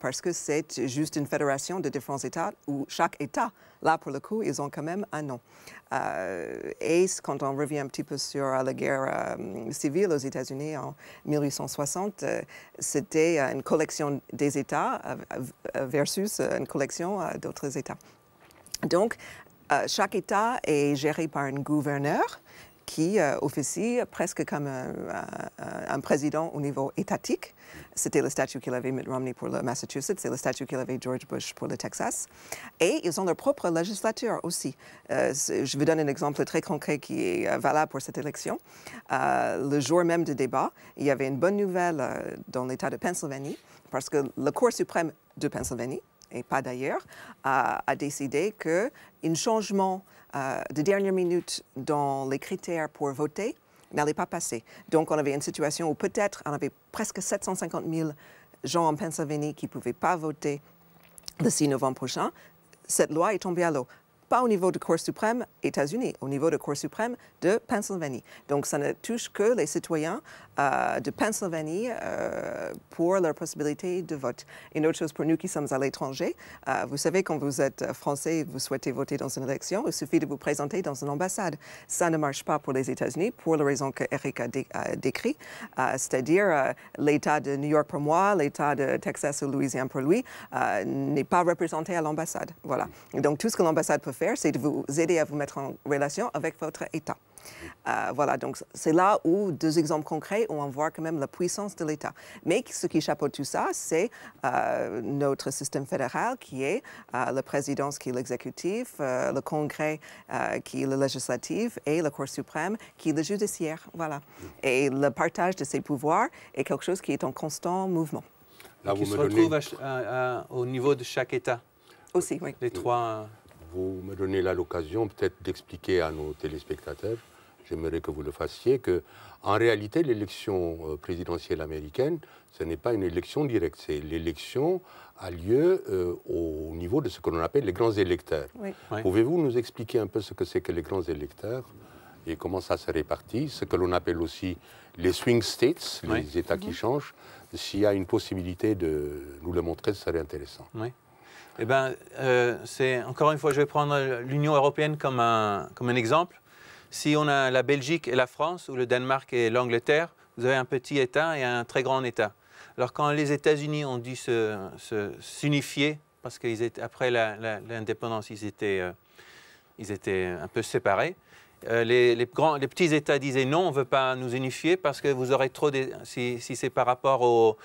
Speaker 3: parce que c'est juste une fédération de différents États où chaque État, là pour le coup, ils ont quand même un nom. Euh, et quand on revient un petit peu sur la guerre civile aux États-Unis en 1860, c'était une collection des États euh, versus euh, une collection euh, d'autres États. Donc, chaque État est géré par un gouverneur qui officie presque comme un, président au niveau étatique. C'était le statut qu'il avait Mitt Romney pour le Massachusetts, c'est le statut qu'il avait George Bush pour le Texas. Et ils ont leur propre législature aussi. je vous donne un exemple très concret qui est valable pour cette élection. le jour même du débat, il y avait une bonne nouvelle dans l'État de Pennsylvanie parce que la Cour suprême de Pennsylvanie et pas d'ailleurs, a, a, décidé qu'un changement euh, de dernière minute dans les critères pour voter n'allait pas passer. Donc on avait une situation où peut-être on avait presque 750 000 gens en Pennsylvanie qui ne pouvaient pas voter le 6 novembre prochain. Cette loi est tombée à l'eau pas au niveau de Cour suprême États-Unis, au niveau de Cour suprême de Pennsylvanie. Donc ça ne touche que les citoyens euh, de Pennsylvanie euh, pour leur possibilité de vote. Une autre chose pour nous qui sommes à l'étranger, euh, vous savez, quand vous êtes français et vous souhaitez voter dans une élection, il suffit de vous présenter dans une ambassade. Ça ne marche pas pour les États-Unis pour la raison que Eric a, décrit, c'est-à-dire l'État de New York pour moi, l'État de Texas ou Louisiane pour lui, n'est pas représenté à l'ambassade. Voilà. donc tout ce que l'ambassade peut faire, c'est de vous aider à vous mettre en relation avec votre État. Euh, voilà, donc c'est là où deux exemples concrets où on voit quand même la puissance de l'État. Mais ce qui chapeaute tout ça, c'est euh, notre système fédéral qui est euh, la présidence qui est l'exécutif, le Congrès qui est le législatif et la Cour suprême qui est le judiciaire. Voilà. Et le partage de ces pouvoirs est quelque chose qui est en constant mouvement.
Speaker 2: qui vous se retrouve au niveau de chaque État. Aussi, oui. Les trois. Vous me donnez là
Speaker 1: l'occasion peut-être d'expliquer à nos téléspectateurs j'aimerais que vous le fassiez, que en réalité, l'élection euh, présidentielle américaine, ce n'est pas une élection directe, c'est l'élection a lieu euh, au niveau de ce que l'on appelle les grands électeurs. Pouvez-vous nous expliquer un peu ce que c'est que les grands électeurs et comment ça se répartit, ce que l'on appelle aussi les swing states, les États qui mhm. changent. S'il y a une possibilité de nous le montrer, ce serait intéressant.
Speaker 2: Oui. Eh ben, euh, c'est encore une fois, je vais prendre l'Union européenne comme un, comme un exemple. Si on a la Belgique et la France, ou le Danemark et l'Angleterre, vous avez un petit État et un très grand État. Alors quand les États-Unis ont dû s'unifier, parce qu'après l'indépendance, euh, ils, étaient, un peu séparés, euh, les, petits États disaient non, on ne veut pas nous unifier parce que vous aurez trop Si, c'est par rapport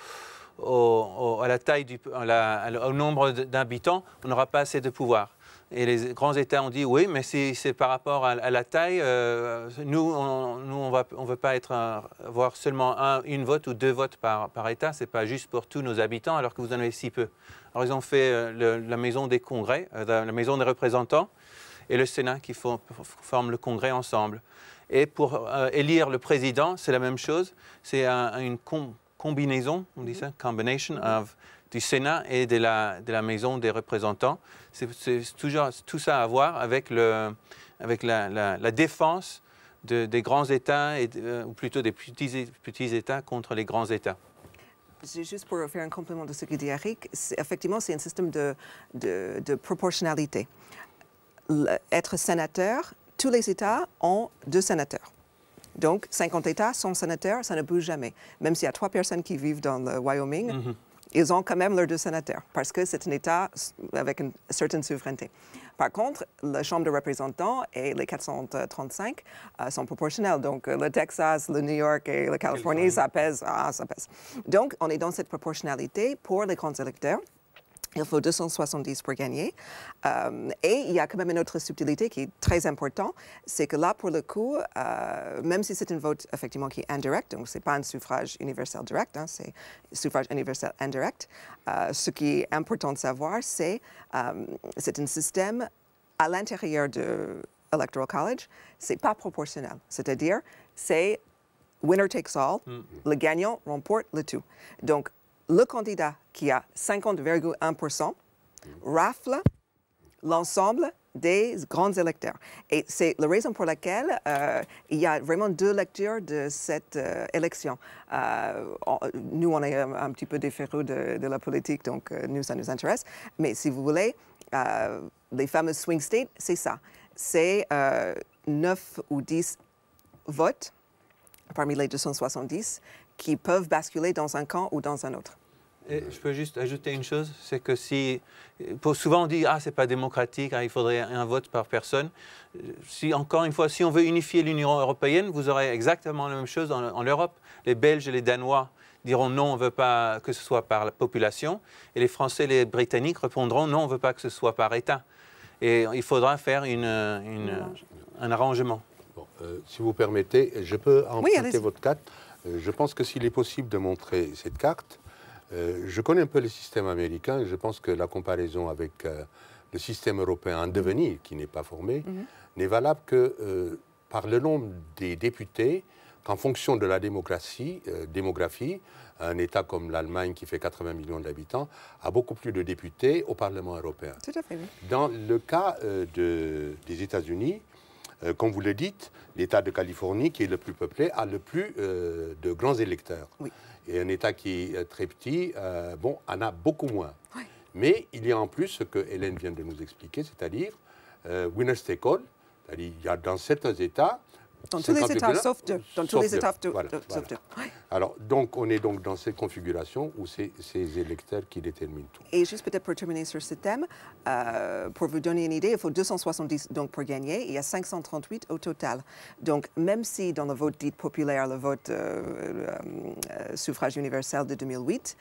Speaker 2: à la taille au nombre d'habitants, on n'aura pas assez de pouvoir. Et les grands États ont dit oui, mais si c'est par rapport à, la taille, Nous, euh, nous, on ne va, on veut pas être avoir seulement un, une vote ou deux votes par, par État, ce n'est pas juste pour tous nos habitants alors que vous en avez si peu. Alors ils ont fait euh, la maison des congrès, euh, la maison des représentants et le Sénat qui forment le congrès ensemble. Et pour élire le président, c'est la même chose, c'est une combinaison, on dit mhm. ça, combination of du Sénat et de la, de la Maison des représentants. C'est toujours tout ça à voir avec, le, avec la, défense des grands États, et, euh, ou plutôt des petits, petits États contre les grands États
Speaker 3: juste pour faire un complément de ce que dit Eric, effectivement, c'est un système de, de, proportionnalité. être sénateur, tous les États ont deux sénateurs. Donc, 50 États sont sénateurs, ça ne bouge jamais. Même s'il y a trois personnes qui vivent dans le Wyoming, mhm ils ont quand même leurs deux sénateurs parce que c'est un État avec une certaine souveraineté. Par contre, la Chambre des représentants et les 435 euh, sont proportionnels. Donc, euh, le Texas, le New York et la Californie, ça pèse, ah, ça pèse. Donc, on est dans cette proportionnalité pour les grands électeurs. Il faut 270 pour gagner. Euh, et il y a quand même une autre subtilité qui est très importante, c'est que là, pour le coup, euh, même si c'est un vote effectivement qui est indirect, donc ce n'est pas un suffrage universel direct, hein, c'est suffrage universel indirect, euh, ce qui est important de savoir, c'est c'est un système à l'intérieur de l'électoral College, c'est pas proportionnel. C'est-à-dire, c'est winner takes all, mm. le gagnant remporte le tout. Donc, le candidat qui a 50,1% rafle l'ensemble des grands électeurs. Et c'est la raison pour laquelle euh, il y a vraiment deux lectures de cette euh, élection. Euh, nous, on est un, petit peu déférus de, de, la politique, donc nous, ça nous intéresse. Mais si vous voulez, les fameux swing states, c'est ça. C'est 9 ou 10 votes parmi les 270 qui peuvent basculer dans un camp ou dans un autre.
Speaker 2: je peux juste ajouter une chose, c'est que si, pour souvent on dit ah c'est pas démocratique, ah, il faudrait un vote par personne. Si encore une fois, si on veut unifier l'Union européenne, vous aurez exactement la même chose en, Europe. Les Belges et les Danois diront non, on ne veut pas que ce soit par la population, et les Français et les Britanniques répondront non, on ne veut pas que ce soit par État. Et il faudra faire un arrangement.
Speaker 1: Euh, si vous permettez, je peux emprunter oui, votre carte. Euh, je pense que s'il est possible de montrer cette carte, euh, je connais un peu le système américain et je pense que la comparaison avec euh, le système européen en devenir, qui n'est pas formé, mhm. n'est valable que par le nombre des députés qu'en fonction de la démocratie, démographie, un État comme l'Allemagne qui fait 80 millions d'habitants a beaucoup plus de députés au Parlement européen. Tout à fait, Dans le cas des États-Unis, euh, comme vous le dites, l'État de Californie, qui est le plus peuplé, a le plus euh, de grands électeurs. Et un État qui est euh, très petit, bon, en a beaucoup moins. Mais il y a en plus ce que Hélène vient de nous expliquer, c'est-à-dire winner take all, c'est-à-dire il y a dans certains États dans tous les États, sauf deux. tous les États, Alors, donc, on est donc dans ces configurations où c'est ces électeurs qui déterminent
Speaker 3: tout. Et juste peut-être pour terminer sur ce thème, euh, pour vous donner une idée, il faut 270 donc pour gagner. Il y a 538 au total. Donc, même si dans le vote dit populaire, le vote euh, euh, suffrage universel de 2008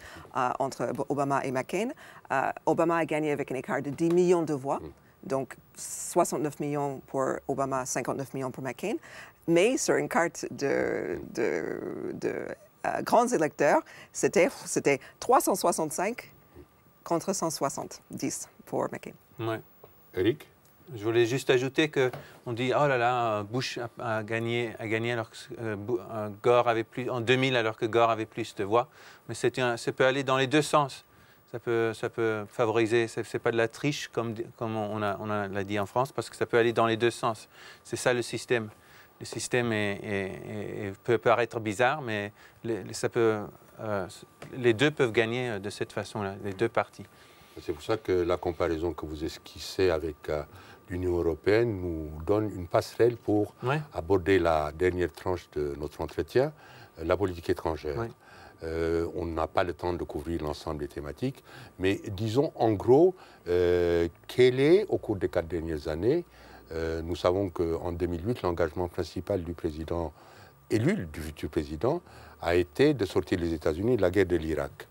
Speaker 3: entre Obama et McCain, Obama a gagné avec un écart de 10 millions de voix. Hmm. Donc 69 millions pour Obama, 59 millions pour McCain mais sur une carte de, euh, grands électeurs, c'était 365 contre 170 pour McCain.
Speaker 2: Oui. Eric je voulais juste ajouter que on dit oh là là Bush a, gagné a gagné alors que euh, euh, Gore avait plus en 2000 alors que Gore avait plus de voix mais c'est ça peut aller dans les deux sens ça peut ça peut favoriser c'est pas de la triche comme comme on l'a dit en France parce que ça peut aller dans les deux sens c'est ça le système le système peut paraître bizarre, mais euh, les deux peuvent gagner euh, de cette façon-là, les deux parties.
Speaker 1: C'est pour ça que la comparaison que vous esquissez avec euh, l'Union européenne nous donne une passerelle pour aborder la dernière tranche de notre entretien, la politique étrangère. on n'a pas le temps de couvrir l'ensemble des thématiques, mais disons en gros, quelle est, au cours des quatre dernières années, euh, nous savons qu'en 2008, l'engagement principal du président élu, du futur président, a été de sortir les États-Unis de la guerre de l'Irak.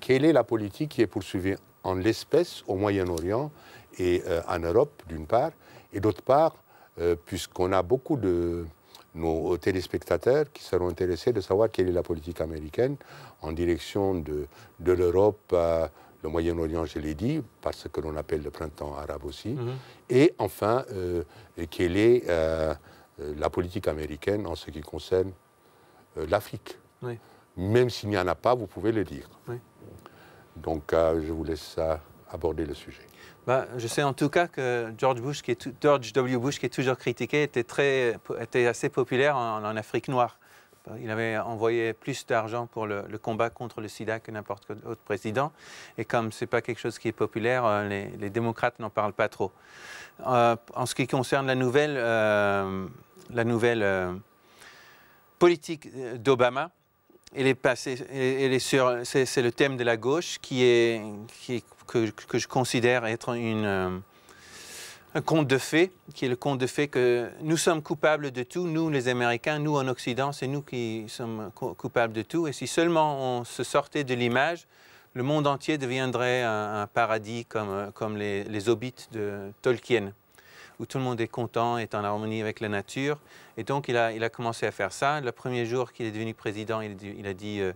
Speaker 1: Quelle est la politique qui est poursuivie en l'espèce au Moyen-Orient et euh, en Europe, d'une part, et d'autre part, euh, puisqu'on a beaucoup de nos téléspectateurs qui seront intéressés de savoir quelle est la politique américaine en direction de, l'Europe, le Moyen-Orient, je l'ai dit, parce que l'on appelle le printemps arabe aussi, mhm. et enfin, euh, quelle est euh, euh, la politique américaine en ce qui concerne l'Afrique. Même s'il n'y en a pas, vous pouvez le dire. Donc, je vous laisse aborder le sujet.
Speaker 2: Bah, je sais en tout cas que George, Bush, qui est George W. Bush, qui est toujours critiqué, était, très, était assez populaire en Afrique noire. Il avait envoyé plus d'argent pour le, combat contre le sida que n'importe quel autre président. Et comme ce n'est pas quelque chose qui est populaire, euh, les, démocrates n'en parlent pas trop. Euh, en ce qui concerne la nouvelle, euh, la nouvelle politique d'Obama, c'est, le thème de la gauche qui est, que, je considère être une un conte de fées, qui est le conte de fées que nous sommes coupables de tout, nous les Américains, nous en Occident, c'est nous qui sommes coupables de tout. Et si seulement on se sortait de l'image, le monde entier deviendrait un, paradis comme, comme les, les, hobbits de Tolkien, où tout le monde est content, est en harmonie avec la nature. Et donc il a, il a commencé à faire ça. Le premier jour qu'il est devenu président, il, a dit, euh,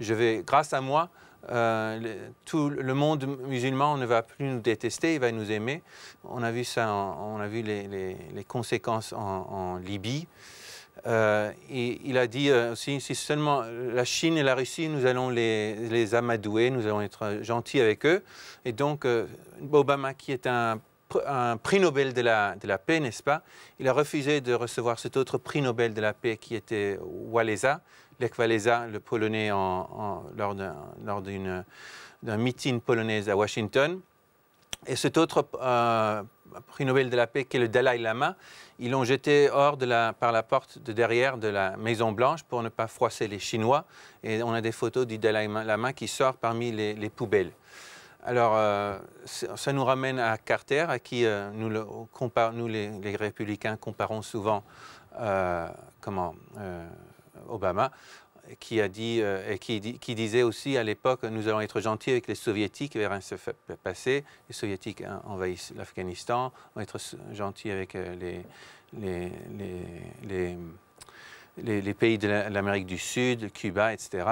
Speaker 2: je vais, grâce à moi, euh, le, tout le monde musulman ne va plus nous détester, il va nous aimer. On a vu ça, on a vu les, conséquences en, Libye. Euh, et il a dit euh, aussi, si seulement la Chine et la Russie, nous allons les, amadouer, nous allons être gentils avec eux. Et donc, Obama, qui est un, prix Nobel de la, de la paix, n'est-ce pas, il a refusé de recevoir cet autre prix Nobel de la paix qui était Waleza, Lech le Polonais, lors, d'une, d'un meeting polonais à Washington. Et cet autre euh, prix Nobel de la paix, qui est le Dalai Lama, ils l'ont jeté hors de la, par la porte de derrière de la Maison Blanche pour ne pas froisser les Chinois. Et on a des photos du Dalai Lama qui sort parmi les, poubelles. Alors, euh, ça nous ramène à Carter, à qui euh, nous, les, les, républicains comparons souvent comment, Obama, qui, a dit, euh, et qui, disait aussi à l'époque nous allons être gentils avec les Soviétiques, vers se passer. Les Soviétiques hein, envahissent l'Afghanistan, on va être gentils avec euh, les, les, les, pays de l'Amérique du Sud, Cuba, etc.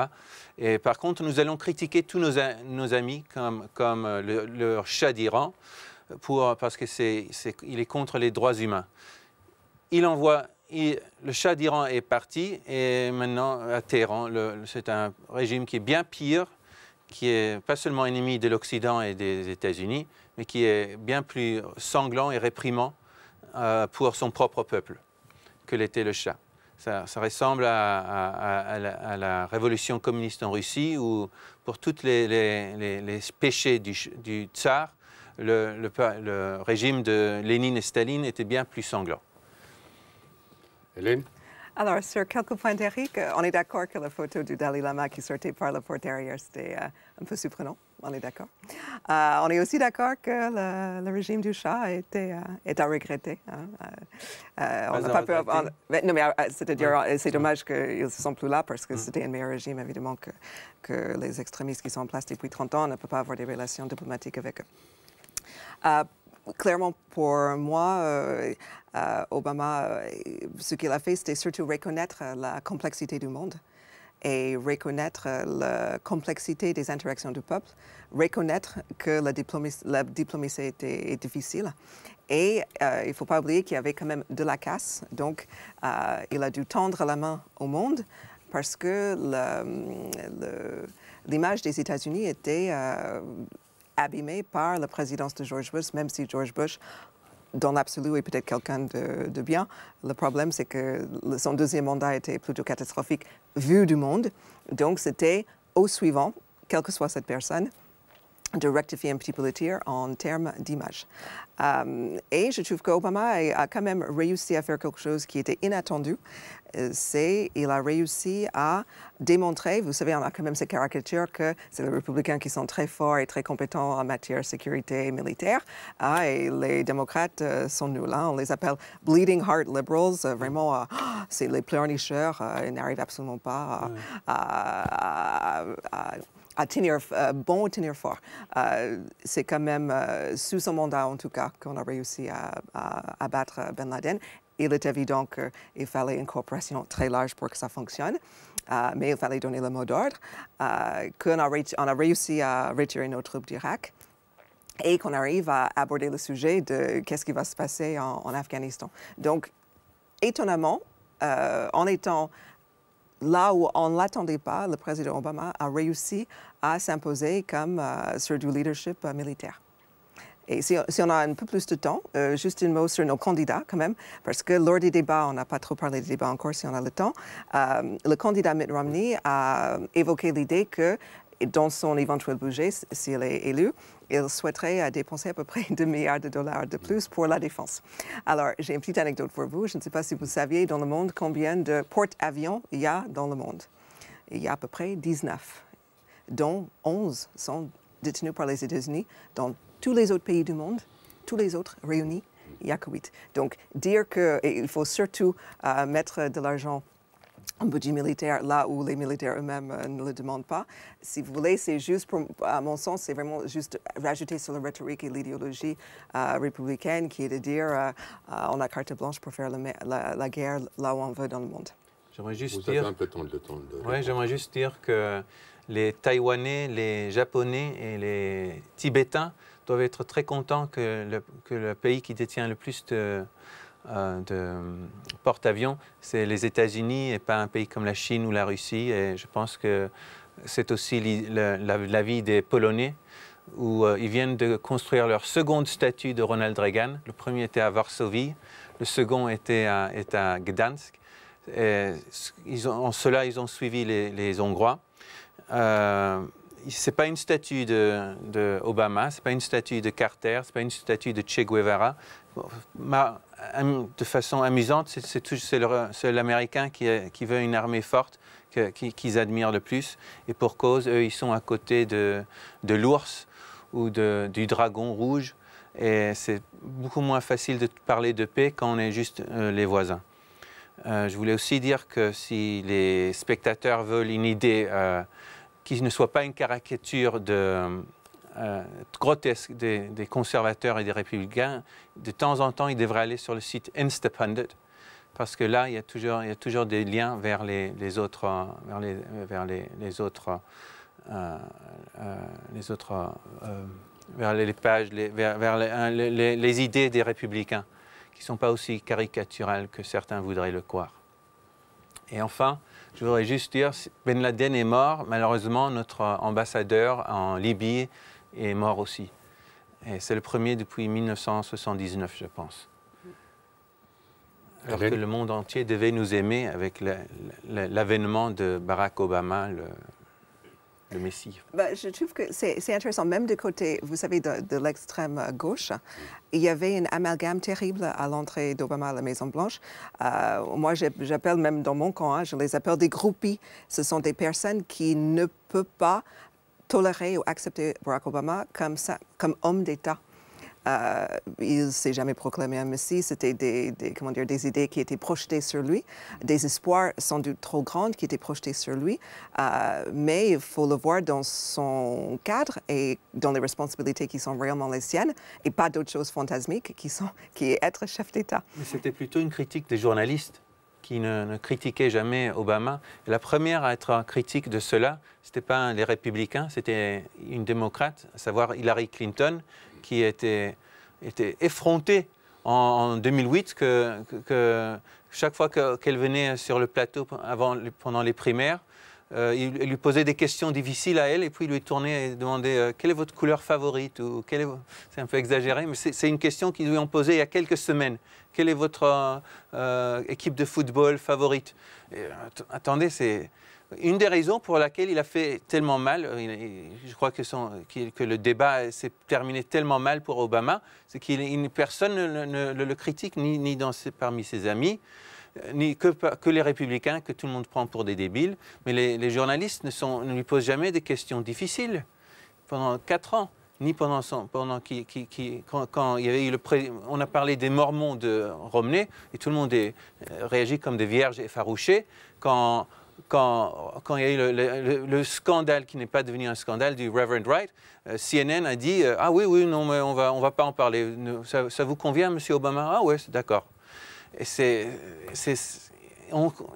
Speaker 2: Et par contre, nous allons critiquer tous nos, nos amis comme, comme euh, le, chat d'Iran parce qu'il est, est contre les droits humains. Il envoie le chat d'Iran est parti et maintenant à Téhéran, c'est un régime qui est bien pire, qui est pas seulement ennemi de l'Occident et des États-Unis, mais qui est bien plus sanglant et réprimant euh, pour son propre peuple que l'était le chat Ça, ressemble à, la, révolution communiste en Russie où pour tous les, péchés du, tsar, le régime de Lénine et Staline était bien plus sanglant. Hélène
Speaker 3: alors, sur quelques points d'Éric, euh, on est d'accord que la photo du Dalai Lama qui sortait par la porte arrière, c'était euh, un peu surprenant. On est d'accord. Euh, on est aussi d'accord que le, régime du chat était, est à regretter. Hein. on n'a pas non, mais cest c'est dommage qu'ils ne sont plus là parce que mm. c'était un meilleur régime, évidemment, que, que les extrémistes qui sont en place depuis 30 ans. On ne peut pas avoir des relations diplomatiques avec eux. Clairement, pour moi, euh, euh, Obama, euh, ce qu'il a fait, c'était surtout reconnaître la complexité du monde et reconnaître la complexité des interactions du peuple, reconnaître que la diplomatie, était, difficile. Et il ne faut pas oublier qu'il y avait quand même de la casse. Donc, il a dû tendre la main au monde parce que l'image des États-Unis était abîmé par la présidence de George Bush, même si George Bush dans l'absolu est peut-être quelqu'un de, bien. Le problème, c'est que son deuxième mandat était plutôt catastrophique vu du monde. Donc, c'était au suivant, quelle que soit cette personne, de rectifier un petit peu le tir en termes d'image. Euh, et je trouve qu'Obama a quand même réussi à faire quelque chose qui était inattendu. Euh, c'est il a réussi à démontrer, vous savez, on a quand même ces caricatures que c'est les républicains qui sont très forts et très compétents en matière de sécurité militaire, ah, et les démocrates euh, sont nuls. là. On les appelle bleeding heart liberals, vraiment, c'est les pleurnicheurs, ils n'arrivent absolument pas à à tenir euh, bon tenir fort. Euh, c'est quand même euh, sous son mandat, en tout cas, qu'on a réussi à, battre Ben Laden. Il est évident qu'il fallait une coopération très large pour que ça fonctionne, mais il fallait donner le mot d'ordre, qu'on a, réussi à retirer nos troupes d'Irak et qu'on arrive à aborder le sujet de qu'est-ce qui va se passer en, en Afghanistan. Donc, étonnamment, en étant là où on ne l'attendait pas, le président Obama a réussi à s'imposer comme euh, sur du leadership euh, militaire. Et si, on a un peu plus de temps, euh, juste une mot sur nos candidats quand même, parce que lors des débats, on n'a pas trop parlé des débats encore si on a le temps, le candidat Mitt Romney a évoqué l'idée que dans son éventuel budget, s'il est élu, il souhaiterait euh, dépenser à peu près 2 milliards de dollars de plus pour la défense. Alors, j'ai une petite anecdote pour vous. Je ne sais pas si vous saviez dans le monde combien de porte-avions il y a dans le monde. Il y a à peu près 19, dont 11 sont détenus par les États-Unis. Dans tous les autres pays du monde, tous les autres réunis, il n'y a que 8. Donc, dire qu'il faut surtout euh, mettre de l'argent un budget militaire là où les militaires eux-mêmes euh, ne le demandent pas. Si vous voulez, c'est juste, pour, à mon sens, c'est vraiment juste rajouter sur la rhétorique et l'idéologie euh, républicaine qui est de dire euh, on a carte blanche pour faire la, guerre là où on veut dans le monde. J'aimerais juste dire...
Speaker 2: un j'aimerais juste dire que les Taïwanais, les Japonais et les Tibétains doivent être très contents que le, que le pays qui détient le plus de euh, de porte-avions, c'est les États-Unis et pas un pays comme la Chine ou la Russie. Et je pense que c'est aussi l'avis des Polonais où euh, ils viennent de construire leur seconde statue de Ronald Reagan. Le premier était à Varsovie, le second était à, est à Gdansk. ils ont, en cela, ils ont suivi les, Hongrois. Euh, c'est pas une statue de, de Obama, c'est pas une statue de Carter, c'est pas une statue de Che Guevara. de façon amusante, c'est l'Américain qui, qui, veut une armée forte, qu'ils admirent le plus. Et pour cause, eux, ils sont à côté de, l'ours ou du dragon rouge. Et c'est beaucoup moins facile de parler de paix quand on est juste euh, les voisins. Euh, je voulais aussi dire que si les spectateurs veulent une idée euh, qu'il ne soit pas une caricature de, euh, grotesque des, conservateurs et des républicains, de temps en temps, il devrait aller sur le site Instapundit, parce que là, il y a toujours, des liens vers les, autres, vers les, autres, les autres vers les pages, vers, vers euh, les, idées des républicains, qui ne sont pas aussi caricaturales que certains voudraient le croire. Et enfin, je voudrais juste dire, Ben Laden est mort. Malheureusement, notre ambassadeur en Libye est mort aussi. Et c'est le premier depuis 1979, je pense. Alors que le monde entier devait nous aimer avec l'avènement de Barack Obama, le,
Speaker 3: bah, je trouve que c'est intéressant, même du côté, vous savez, de, l'extrême gauche, il y avait une amalgame terrible à l'entrée d'Obama à la Maison-Blanche. Euh, moi, j'appelle même dans mon camp, hein, je les appelle des groupies. Ce sont des personnes qui ne peuvent pas tolérer ou accepter Barack Obama comme, ça, comme homme d'État. Euh, il ne s'est jamais proclamé un messie. C'était des, comment dire, des idées qui étaient projetées sur lui, des espoirs sans doute trop grands qui étaient projetés sur lui. Euh, mais il faut le voir dans son cadre et dans les responsabilités qui sont réellement les siennes et pas d'autres choses fantasmiques qui, sont, qui est être chef d'État.
Speaker 2: C'était plutôt une critique des journalistes qui ne, critiquaient jamais Obama. la première à être critique de cela, ce n'était pas les républicains, c'était une démocrate, à savoir Hillary Clinton, qui était, était effrontée en, en 2008 que, chaque fois qu'elle venait sur le plateau avant, pendant les primaires, euh, il, lui posait des questions difficiles à elle et puis il lui tournait et demandait euh, quelle est votre couleur favorite ou c'est un peu exagéré mais c'est une question qu'ils lui ont posée il y a quelques semaines quelle est votre euh, équipe de football favorite attendez c'est une des raisons pour laquelle il a fait tellement mal, euh, je crois que, que le débat s'est terminé tellement mal pour Obama, c'est qu'une personne ne, le critique, ni, ni parmi ses amis, euh, ni que, que, les républicains, que tout le monde prend pour des débiles. Mais les, journalistes ne, sont, lui posent jamais des questions difficiles pendant quatre ans ni pendant son, pendant qui, quand, il y avait le on a parlé des Mormons de Romney et tout le monde est euh, réagi comme des vierges effarouchées quand quand, il y a eu le, scandale qui n'est pas devenu un scandale du Reverend Wright, euh, CNN a dit euh, Ah oui, oui, non, mais on va, ne va pas en parler. Ça, vous convient, Monsieur Obama Ah oui, d'accord. il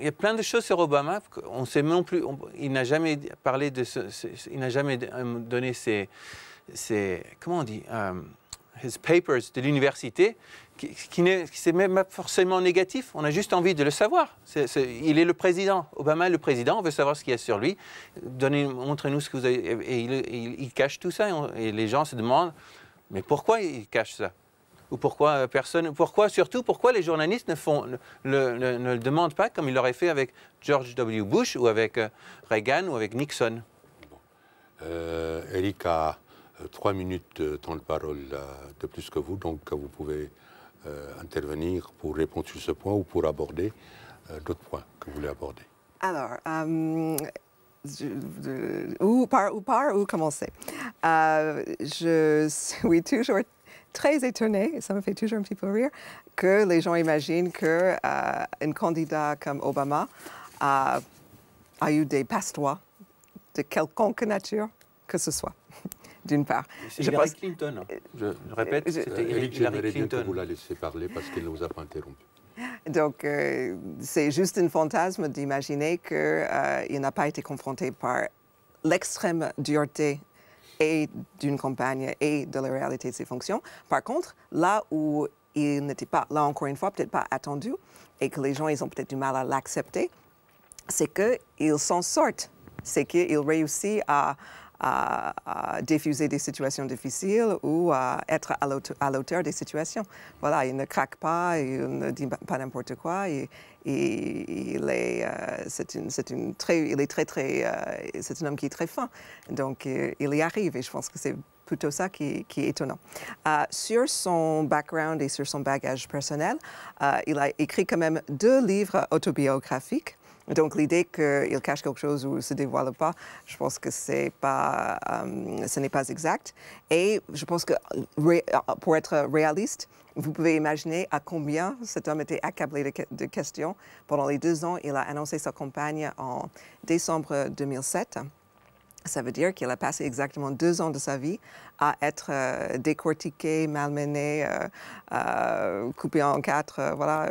Speaker 2: y a plein de choses sur Obama. On sait non plus. il n'a jamais parlé de ce, Il n'a jamais donné ses, ses, Comment on dit euh, His papers de l'université qui, qui n'est même pas forcément négatif, on a juste envie de le savoir. il est le président, Obama est le président, on veut savoir ce qu'il y a sur lui, montrez-nous ce que vous avez. Et il, cache tout ça, et, les gens se demandent, mais pourquoi il cache ça Ou pourquoi euh, personne, pourquoi surtout, pourquoi les journalistes ne, font, le, ne le demandent pas comme ils l'auraient fait avec George W. Bush ou avec euh, Reagan ou avec Nixon euh, Eric a euh, trois minutes
Speaker 1: de temps de parole de plus que vous, donc vous pouvez euh, intervenir pour répondre sur ce point ou pour aborder euh, d'autres points que vous voulez aborder
Speaker 3: Alors, euh, où, par, où, par, où commencer Je suis toujours très étonnée, ça me fait toujours un petit peu rire, que les gens imaginent qu'un candidat comme Obama a eu des passe de quelconque nature que ce soit d'une part. Je Hillary
Speaker 2: Clinton.
Speaker 1: Hein. Euh, je, répète, c'était Hillary, Clinton. vous la parler parce qu'elle ne a pas interrompu.
Speaker 3: Donc, euh, c'est juste un fantasme d'imaginer qu'il euh, n'a pas été confronté par l'extrême dureté et d'une campagne et de la réalité de ses fonctions. Par contre, là où il n'était pas, là encore une fois, peut-être pas attendu et que les gens, ils ont peut-être du mal à l'accepter, c'est qu'il s'en sortent. C'est qu'il réussit à, à, à, diffuser des situations difficiles ou à être à l'auteur des situations. Voilà, il ne craque pas, il ne dit pas n'importe quoi. Et, il est, euh, c'est une, c'est une, très, il est très, très, euh, c'est un homme qui est très fin. Donc, euh, il y arrive et je pense que c'est plutôt ça qui, qui est étonnant. Euh, sur son background et sur son bagage personnel, euh, il a écrit quand même deux livres autobiographiques. Donc l'idée qu'il cache quelque chose ou se dévoile pas, je pense que c'est pas, euh, ce n'est pas exact. Et je pense que pour être réaliste, vous pouvez imaginer à combien cet homme était accablé de, de questions. Pendant les deux ans, il a annoncé sa campagne en décembre 2007. Ça veut dire qu'il a passé exactement deux ans de sa vie à être euh, décortiqué, malmené, euh, euh coupé en quatre. Euh, voilà.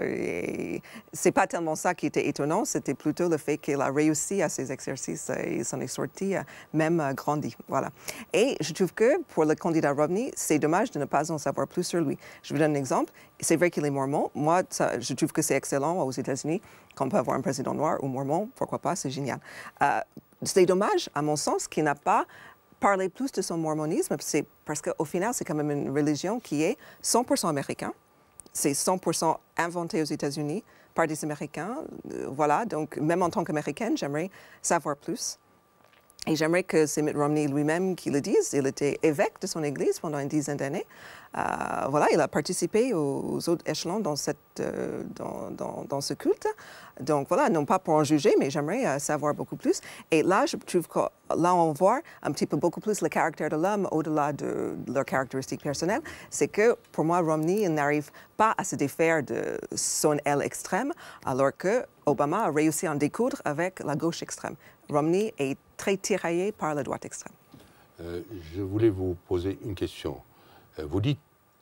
Speaker 3: C'est pas tellement ça qui était étonnant, c'était plutôt le fait qu'il a réussi à ses exercices et s'en est sorti, euh, même grandi. Voilà. Et je trouve que pour le candidat Romney, c'est dommage de ne pas en savoir plus sur lui. Je vous donne un exemple. C'est vrai qu'il est mormon. Moi, ça, je trouve que c'est excellent aux États-Unis qu'on peut avoir un président noir ou mormon. Pourquoi pas, c'est génial. Euh, c'est dommage, à mon sens, qu'il n'a pas parler plus de son mormonisme, c'est parce qu'au final, c'est quand même une religion qui est 100% américain. C'est 100% inventé aux États-Unis par des Américains. Euh, voilà, donc même en tant qu'Américaine, j'aimerais savoir plus. Et j'aimerais que c'est Mitt Romney lui-même qui le dise. Il était évêque de son église pendant une dizaine d'années. Euh, voilà, il a participé aux, autres échelons dans, cette, euh, dans, dans, dans, ce culte. Donc voilà, non pas pour en juger, mais j'aimerais euh, savoir beaucoup plus. Et là, je trouve que là, on voit un petit peu beaucoup plus le caractère de l'homme au-delà de, leurs caractéristiques personnelles. C'est que pour moi, Romney n'arrive pas à se défaire de son aile extrême, alors que Obama a réussi à en découdre avec la gauche extrême. Romney est très tiraillé par la droite extrême.
Speaker 1: Euh, je voulais vous poser une question. Euh, vous dites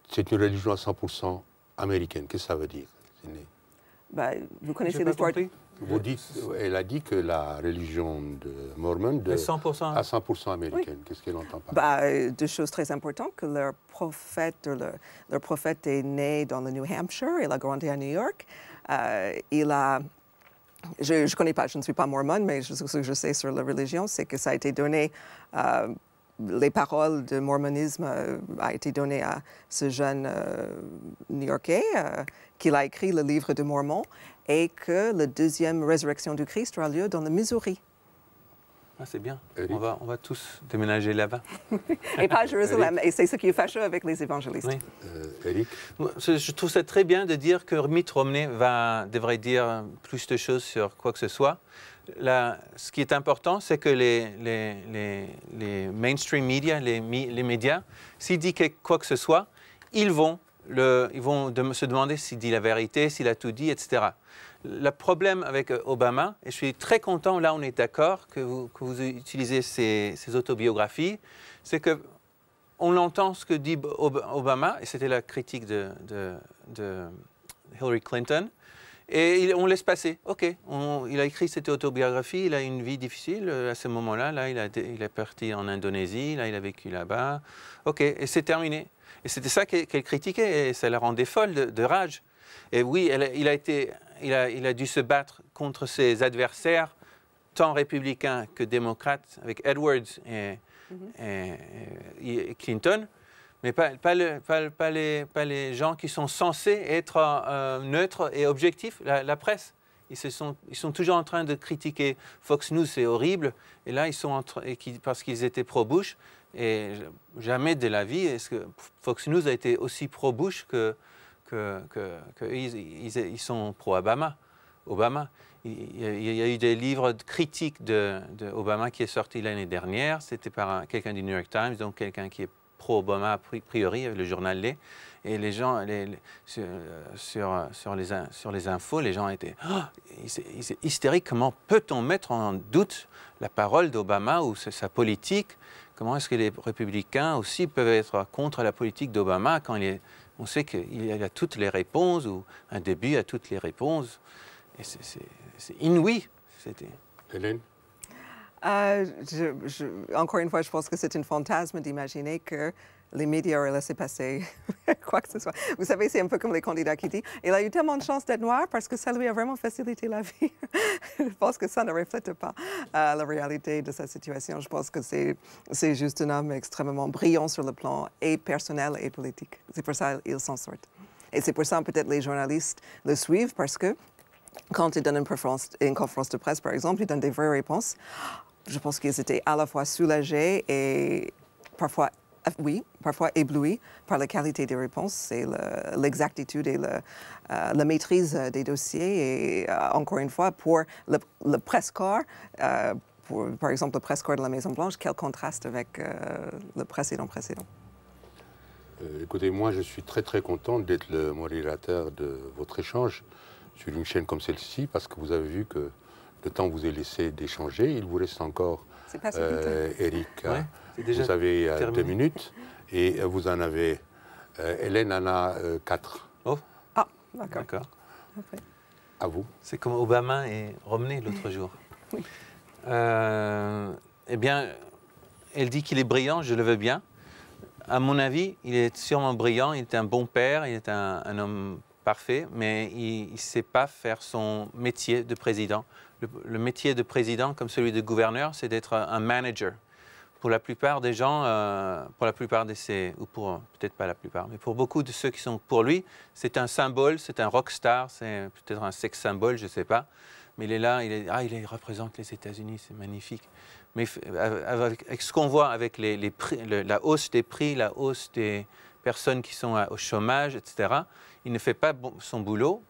Speaker 1: c'est une religion à 100% américaine. Qu'est-ce que ça veut dire
Speaker 3: bah, Vous connaissez l'histoire. Vous
Speaker 1: elle a dit que la religion de Mormon de, à 100% américaine. Qu'est-ce qu'elle entend par
Speaker 3: bah, euh, Deux choses très importantes, que leur prophète, leur, prophète est né dans le New Hampshire, il a grandi à New York, il a je ne connais pas, je ne suis pas mormone, mais ce que je sais sur la religion, c'est que ça a été donné, euh, les paroles de mormonisme euh, a été donné à ce jeune euh, New-Yorkais qu'il a écrit le livre de Mormon et que la deuxième résurrection du Christ aura lieu dans le Missouri. Ah, c'est bien.
Speaker 2: On va, on va tous déménager là-bas.
Speaker 3: et pas à Jérusalem. Et c'est ce qui est fâcheux avec les évangélistes. Oui.
Speaker 2: Euh, je trouve ça très bien de dire que Mitt Romney va, devrait dire plus de choses sur quoi que ce soit. Là, ce qui est important, c'est que les, les, les, les, mainstream media, les, les médias, s'ils disent quoi que ce soit, ils vont, le, ils vont se demander s'il dit la vérité, s'il a tout dit, etc le problème avec euh, Obama, et je suis très content, là on est d'accord que vous, utilisez ces, autobiographies, c'est que on entend ce que dit Obama, et c'était la critique de, de, Hillary Clinton, et on laisse passer. OK, il a écrit cette autobiographie, il a une vie difficile euh, à ce moment-là. Là, il, a, est parti en Indonésie, là, il a vécu là-bas. OK, et c'est terminé. Et c'était ça qu'elle critiquait, et ça la rendait folle de, rage. Et oui, il a été il a, dû se battre contre ses adversaires, tant républicains que démocrates, avec Edwards et, mhm. Clinton, mais pas, les, gens qui sont censés être euh, neutres et objectifs, la, presse. Ils, sont, toujours en train de critiquer Fox News, c'est horrible. Et là, ils sont parce qu'ils étaient pro-Bush. Et jamais de la vie, est-ce que Fox News a été aussi pro-Bush que, qu'ils que, ils, sont pro-Obama. Obama. Il y a eu des livres critiques d'Obama de, de qui est sorti l'année dernière. C'était par quelqu'un du New York Times, donc quelqu'un qui est pro-Obama a priori, le journal l'est. Et les gens, sur, sur, les, sur les infos, les gens étaient oh, hystériques. Comment peut-on mettre en doute la parole d'Obama ou sa politique Comment est-ce que les républicains aussi peuvent être contre la politique d'Obama quand il est on sait qu'il y a toutes les réponses, ou un début à
Speaker 3: toutes les réponses. Et c'est inouï. C'était. Hélène euh, Encore une fois, je pense que c'est un fantasme d'imaginer que les médias auraient laissé passer quoi que ce soit. Vous savez, c'est un peu comme les candidats qui disent il a eu tellement de chance d'être noir parce que ça lui a vraiment facilité la vie. je pense que ça ne reflète pas euh, la réalité de sa situation. Je pense que c'est juste un homme extrêmement brillant sur le plan et personnel et politique. C'est pour ça qu'il s'en sort. Et c'est pour ça peut-être les journalistes le suivent parce que quand ils donne une, une conférence de presse, par exemple, il donne des vraies réponses. Je pense qu'ils étaient à la fois soulagés et parfois ah, oui, parfois ébloui par la qualité des réponses et l'exactitude et euh, la maîtrise euh, des dossiers. Et euh, encore une fois, pour le, presse corps, par exemple le presse corps de la Maison-Blanche, quel contraste avec le précédent précédent
Speaker 1: Écoutez, moi je suis très très content d'être le modérateur de votre échange sur une chaîne comme celle-ci parce que vous avez vu que le temps vous est laissé d'échanger, il vous reste encore hein. Eric. Déjà vous avez euh, deux minutes et euh, vous en avez. Euh, Hélène en a quatre. Oh. Ah, d'accord.
Speaker 2: À vous. C'est comme Obama et Romney l'autre jour. eh bien, elle dit qu'il est brillant, je le veux bien. À mon avis, il est sûrement brillant, il est un bon père, il est un, homme parfait, mais il ne sait pas faire son métier de président. le, métier de président, comme celui de gouverneur, c'est d'être un manager pour la plupart des gens, euh, pour la plupart des... ces, ou pour peut-être pas la plupart, mais pour beaucoup de ceux qui sont pour lui, c'est un symbole, c'est un rock star, c'est peut-être un sex symbole, je ne sais pas. Mais il est là, il, ah, il, représente les États-Unis, c'est magnifique. Mais euh, avec, ce qu'on voit avec les, la hausse des prix, la hausse des personnes qui sont au chômage, etc., il ne fait pas son boulot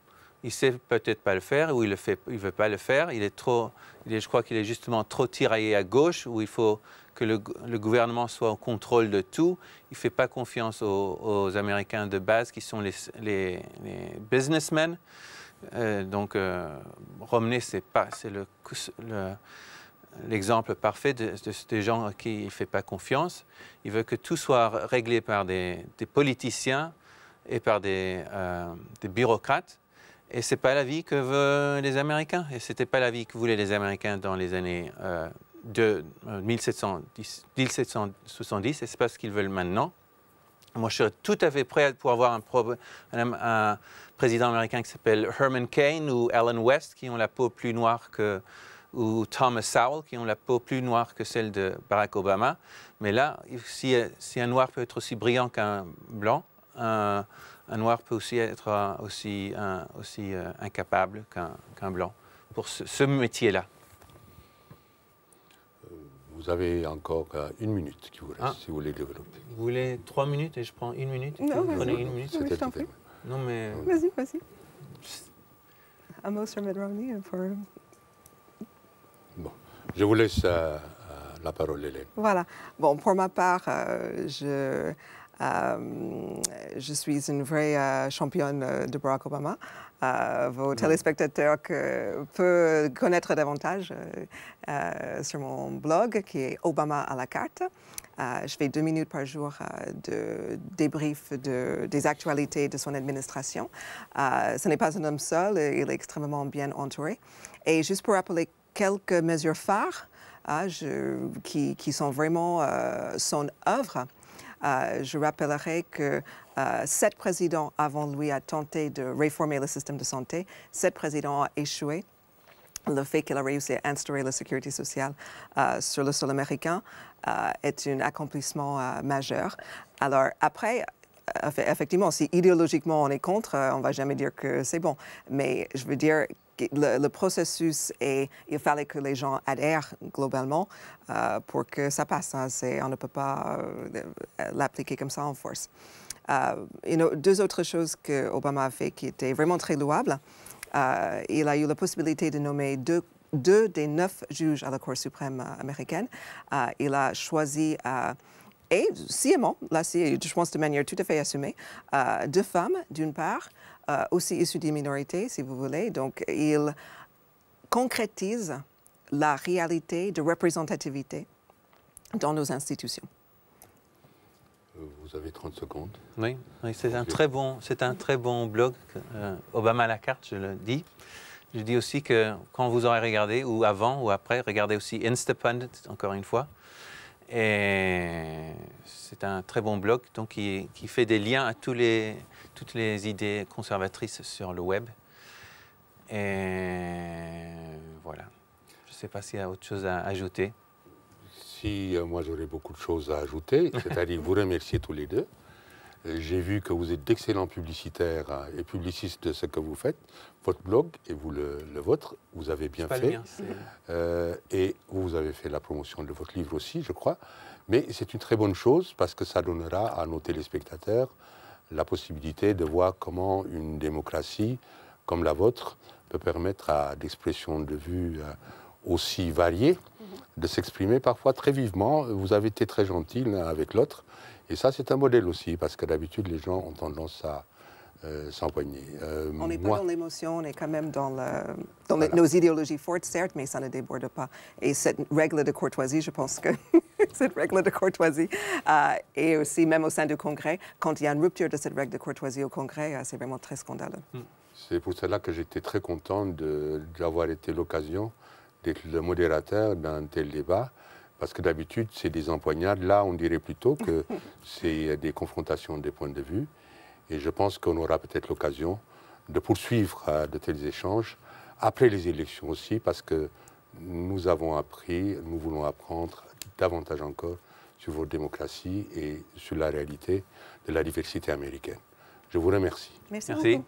Speaker 2: il sait peut-être pas le faire ou il ne il veut pas le faire. Il est trop, je crois qu'il est justement trop tiraillé à gauche où il faut que le, gouvernement soit au contrôle de tout. Il ne fait pas confiance aux, Américains de base qui sont les, businessmen. Euh, donc euh, Romney, c'est pas, c'est le, l'exemple parfait de, de, des gens à qui il ne fait pas confiance. Il veut que tout soit réglé par des, politiciens et par des euh, bureaucrates. Et ce n'est pas la vie que veulent les Américains. Et ce n'était pas la vie que voulaient les Américains dans les années euh, de, 1770. Euh, et ce n'est pas ce qu'ils veulent maintenant. Moi, je serais tout à fait prêt pour avoir un, un, président américain qui s'appelle Herman Cain ou Alan West, qui ont la peau plus noire que ou Thomas Sowell, qui ont la peau plus noire que celle de Barack Obama. Mais là, si, si un noir peut être aussi brillant qu'un blanc, un noir peut aussi être euh, aussi, un, aussi euh, incapable qu'un blanc pour ce, métier-là euh, Vous avez encore une minute qui vous reste, ah. si vous voulez développer. Vous voulez trois minutes
Speaker 3: et je prends une minute Non, vous prenez une minute je Non, mais... Vas-y, vas-y. Amos Romney pour...
Speaker 2: Bon, je vous laisse
Speaker 1: la parole, Hélène.
Speaker 3: Voilà. Bon, pour ma part, je... Euh, je suis une vraie euh, championne euh, de Barack Obama. vos téléspectateurs peuvent connaître davantage sur mon blog qui est Obama à la carte. je fais deux minutes par jour de débrief de, des actualités de son administration. ce n'est pas un homme seul, il est extrêmement bien entouré. Et juste pour rappeler quelques mesures phares qui, qui, sont vraiment son œuvre, euh, je rappellerai que euh, sept présidents avant lui ont tenté de réformer le système de santé. Sept présidents ont échoué. Le fait qu'il a réussi à instaurer la sécurité sociale euh, sur le sol américain est un accomplissement majeur. Alors après, effectivement, si idéologiquement on est contre, on ne va jamais dire que c'est bon. Mais je veux dire le, processus et il fallait que les gens adhèrent globalement euh, pour que ça passe. Hein. on ne peut pas euh, l'appliquer comme ça en force. Euh, deux autres choses que Obama a fait qui étaient vraiment très louables. il a eu la possibilité de nommer deux, deux, des neuf juges à la Cour suprême américaine. il a choisi et sciemment, là, je pense de manière tout à fait assumée, euh, deux femmes, d'une part, euh, aussi issues des minorités, si vous voulez. Donc, il concrétise la réalité de représentativité dans nos institutions.
Speaker 1: Vous avez 30 secondes.
Speaker 2: Oui, c'est un, très bon, un très bon blog, euh, Obama à la carte, je le dis. Je dis aussi que quand vous aurez regardé, ou avant ou après, regardez aussi Instapundit, encore une fois. Et c'est un très bon blog donc, qui, fait des liens à tous les, toutes les idées conservatrices sur le web. Et voilà. Je ne sais pas s'il y a autre chose à ajouter. Si, euh, moi j'aurais beaucoup de choses à ajouter, c'est-à-dire vous remercier tous les deux.
Speaker 1: Euh, j'ai vu que vous êtes d'excellents publicitaires euh, et publicistes de ce que vous faites. Votre blog et vous le, vôtre, vous avez bien fait. Euh, et vous avez fait la promotion de votre livre aussi, je crois. Mais c'est une très bonne chose parce que ça donnera à nos téléspectateurs la possibilité de voir comment une démocratie comme la vôtre peut permettre à d'expressions de vues aussi variées mhm. de s'exprimer parfois très vivement. Vous avez été très gentil avec l'autre. Et ça, c'est un modèle aussi, parce que d'habitude, les gens ont tendance à euh, s'empoigner. Euh, on n'est pas dans
Speaker 3: l'émotion, on est quand même dans, nos idéologies fortes, certes, mais ça ne déborde pas. Et cette règle de courtoisie, je pense que cette règle de courtoisie, euh, et aussi même au sein du Congrès, quand il y a une rupture de cette règle de courtoisie au Congrès, c'est vraiment très scandaleux. Hmm.
Speaker 1: C'est pour cela que j'étais très content d'avoir été l'occasion d'être le modérateur d'un tel débat parce que d'habitude, c'est des empoignades. Là, on dirait plutôt que c'est des confrontations des points de vue. Et je pense qu'on aura peut-être l'occasion de poursuivre euh, de tels échanges après les élections aussi, parce que nous avons appris, nous voulons apprendre davantage encore sur votre démocratie et sur la réalité de la diversité américaine. Je vous remercie.
Speaker 3: Merci.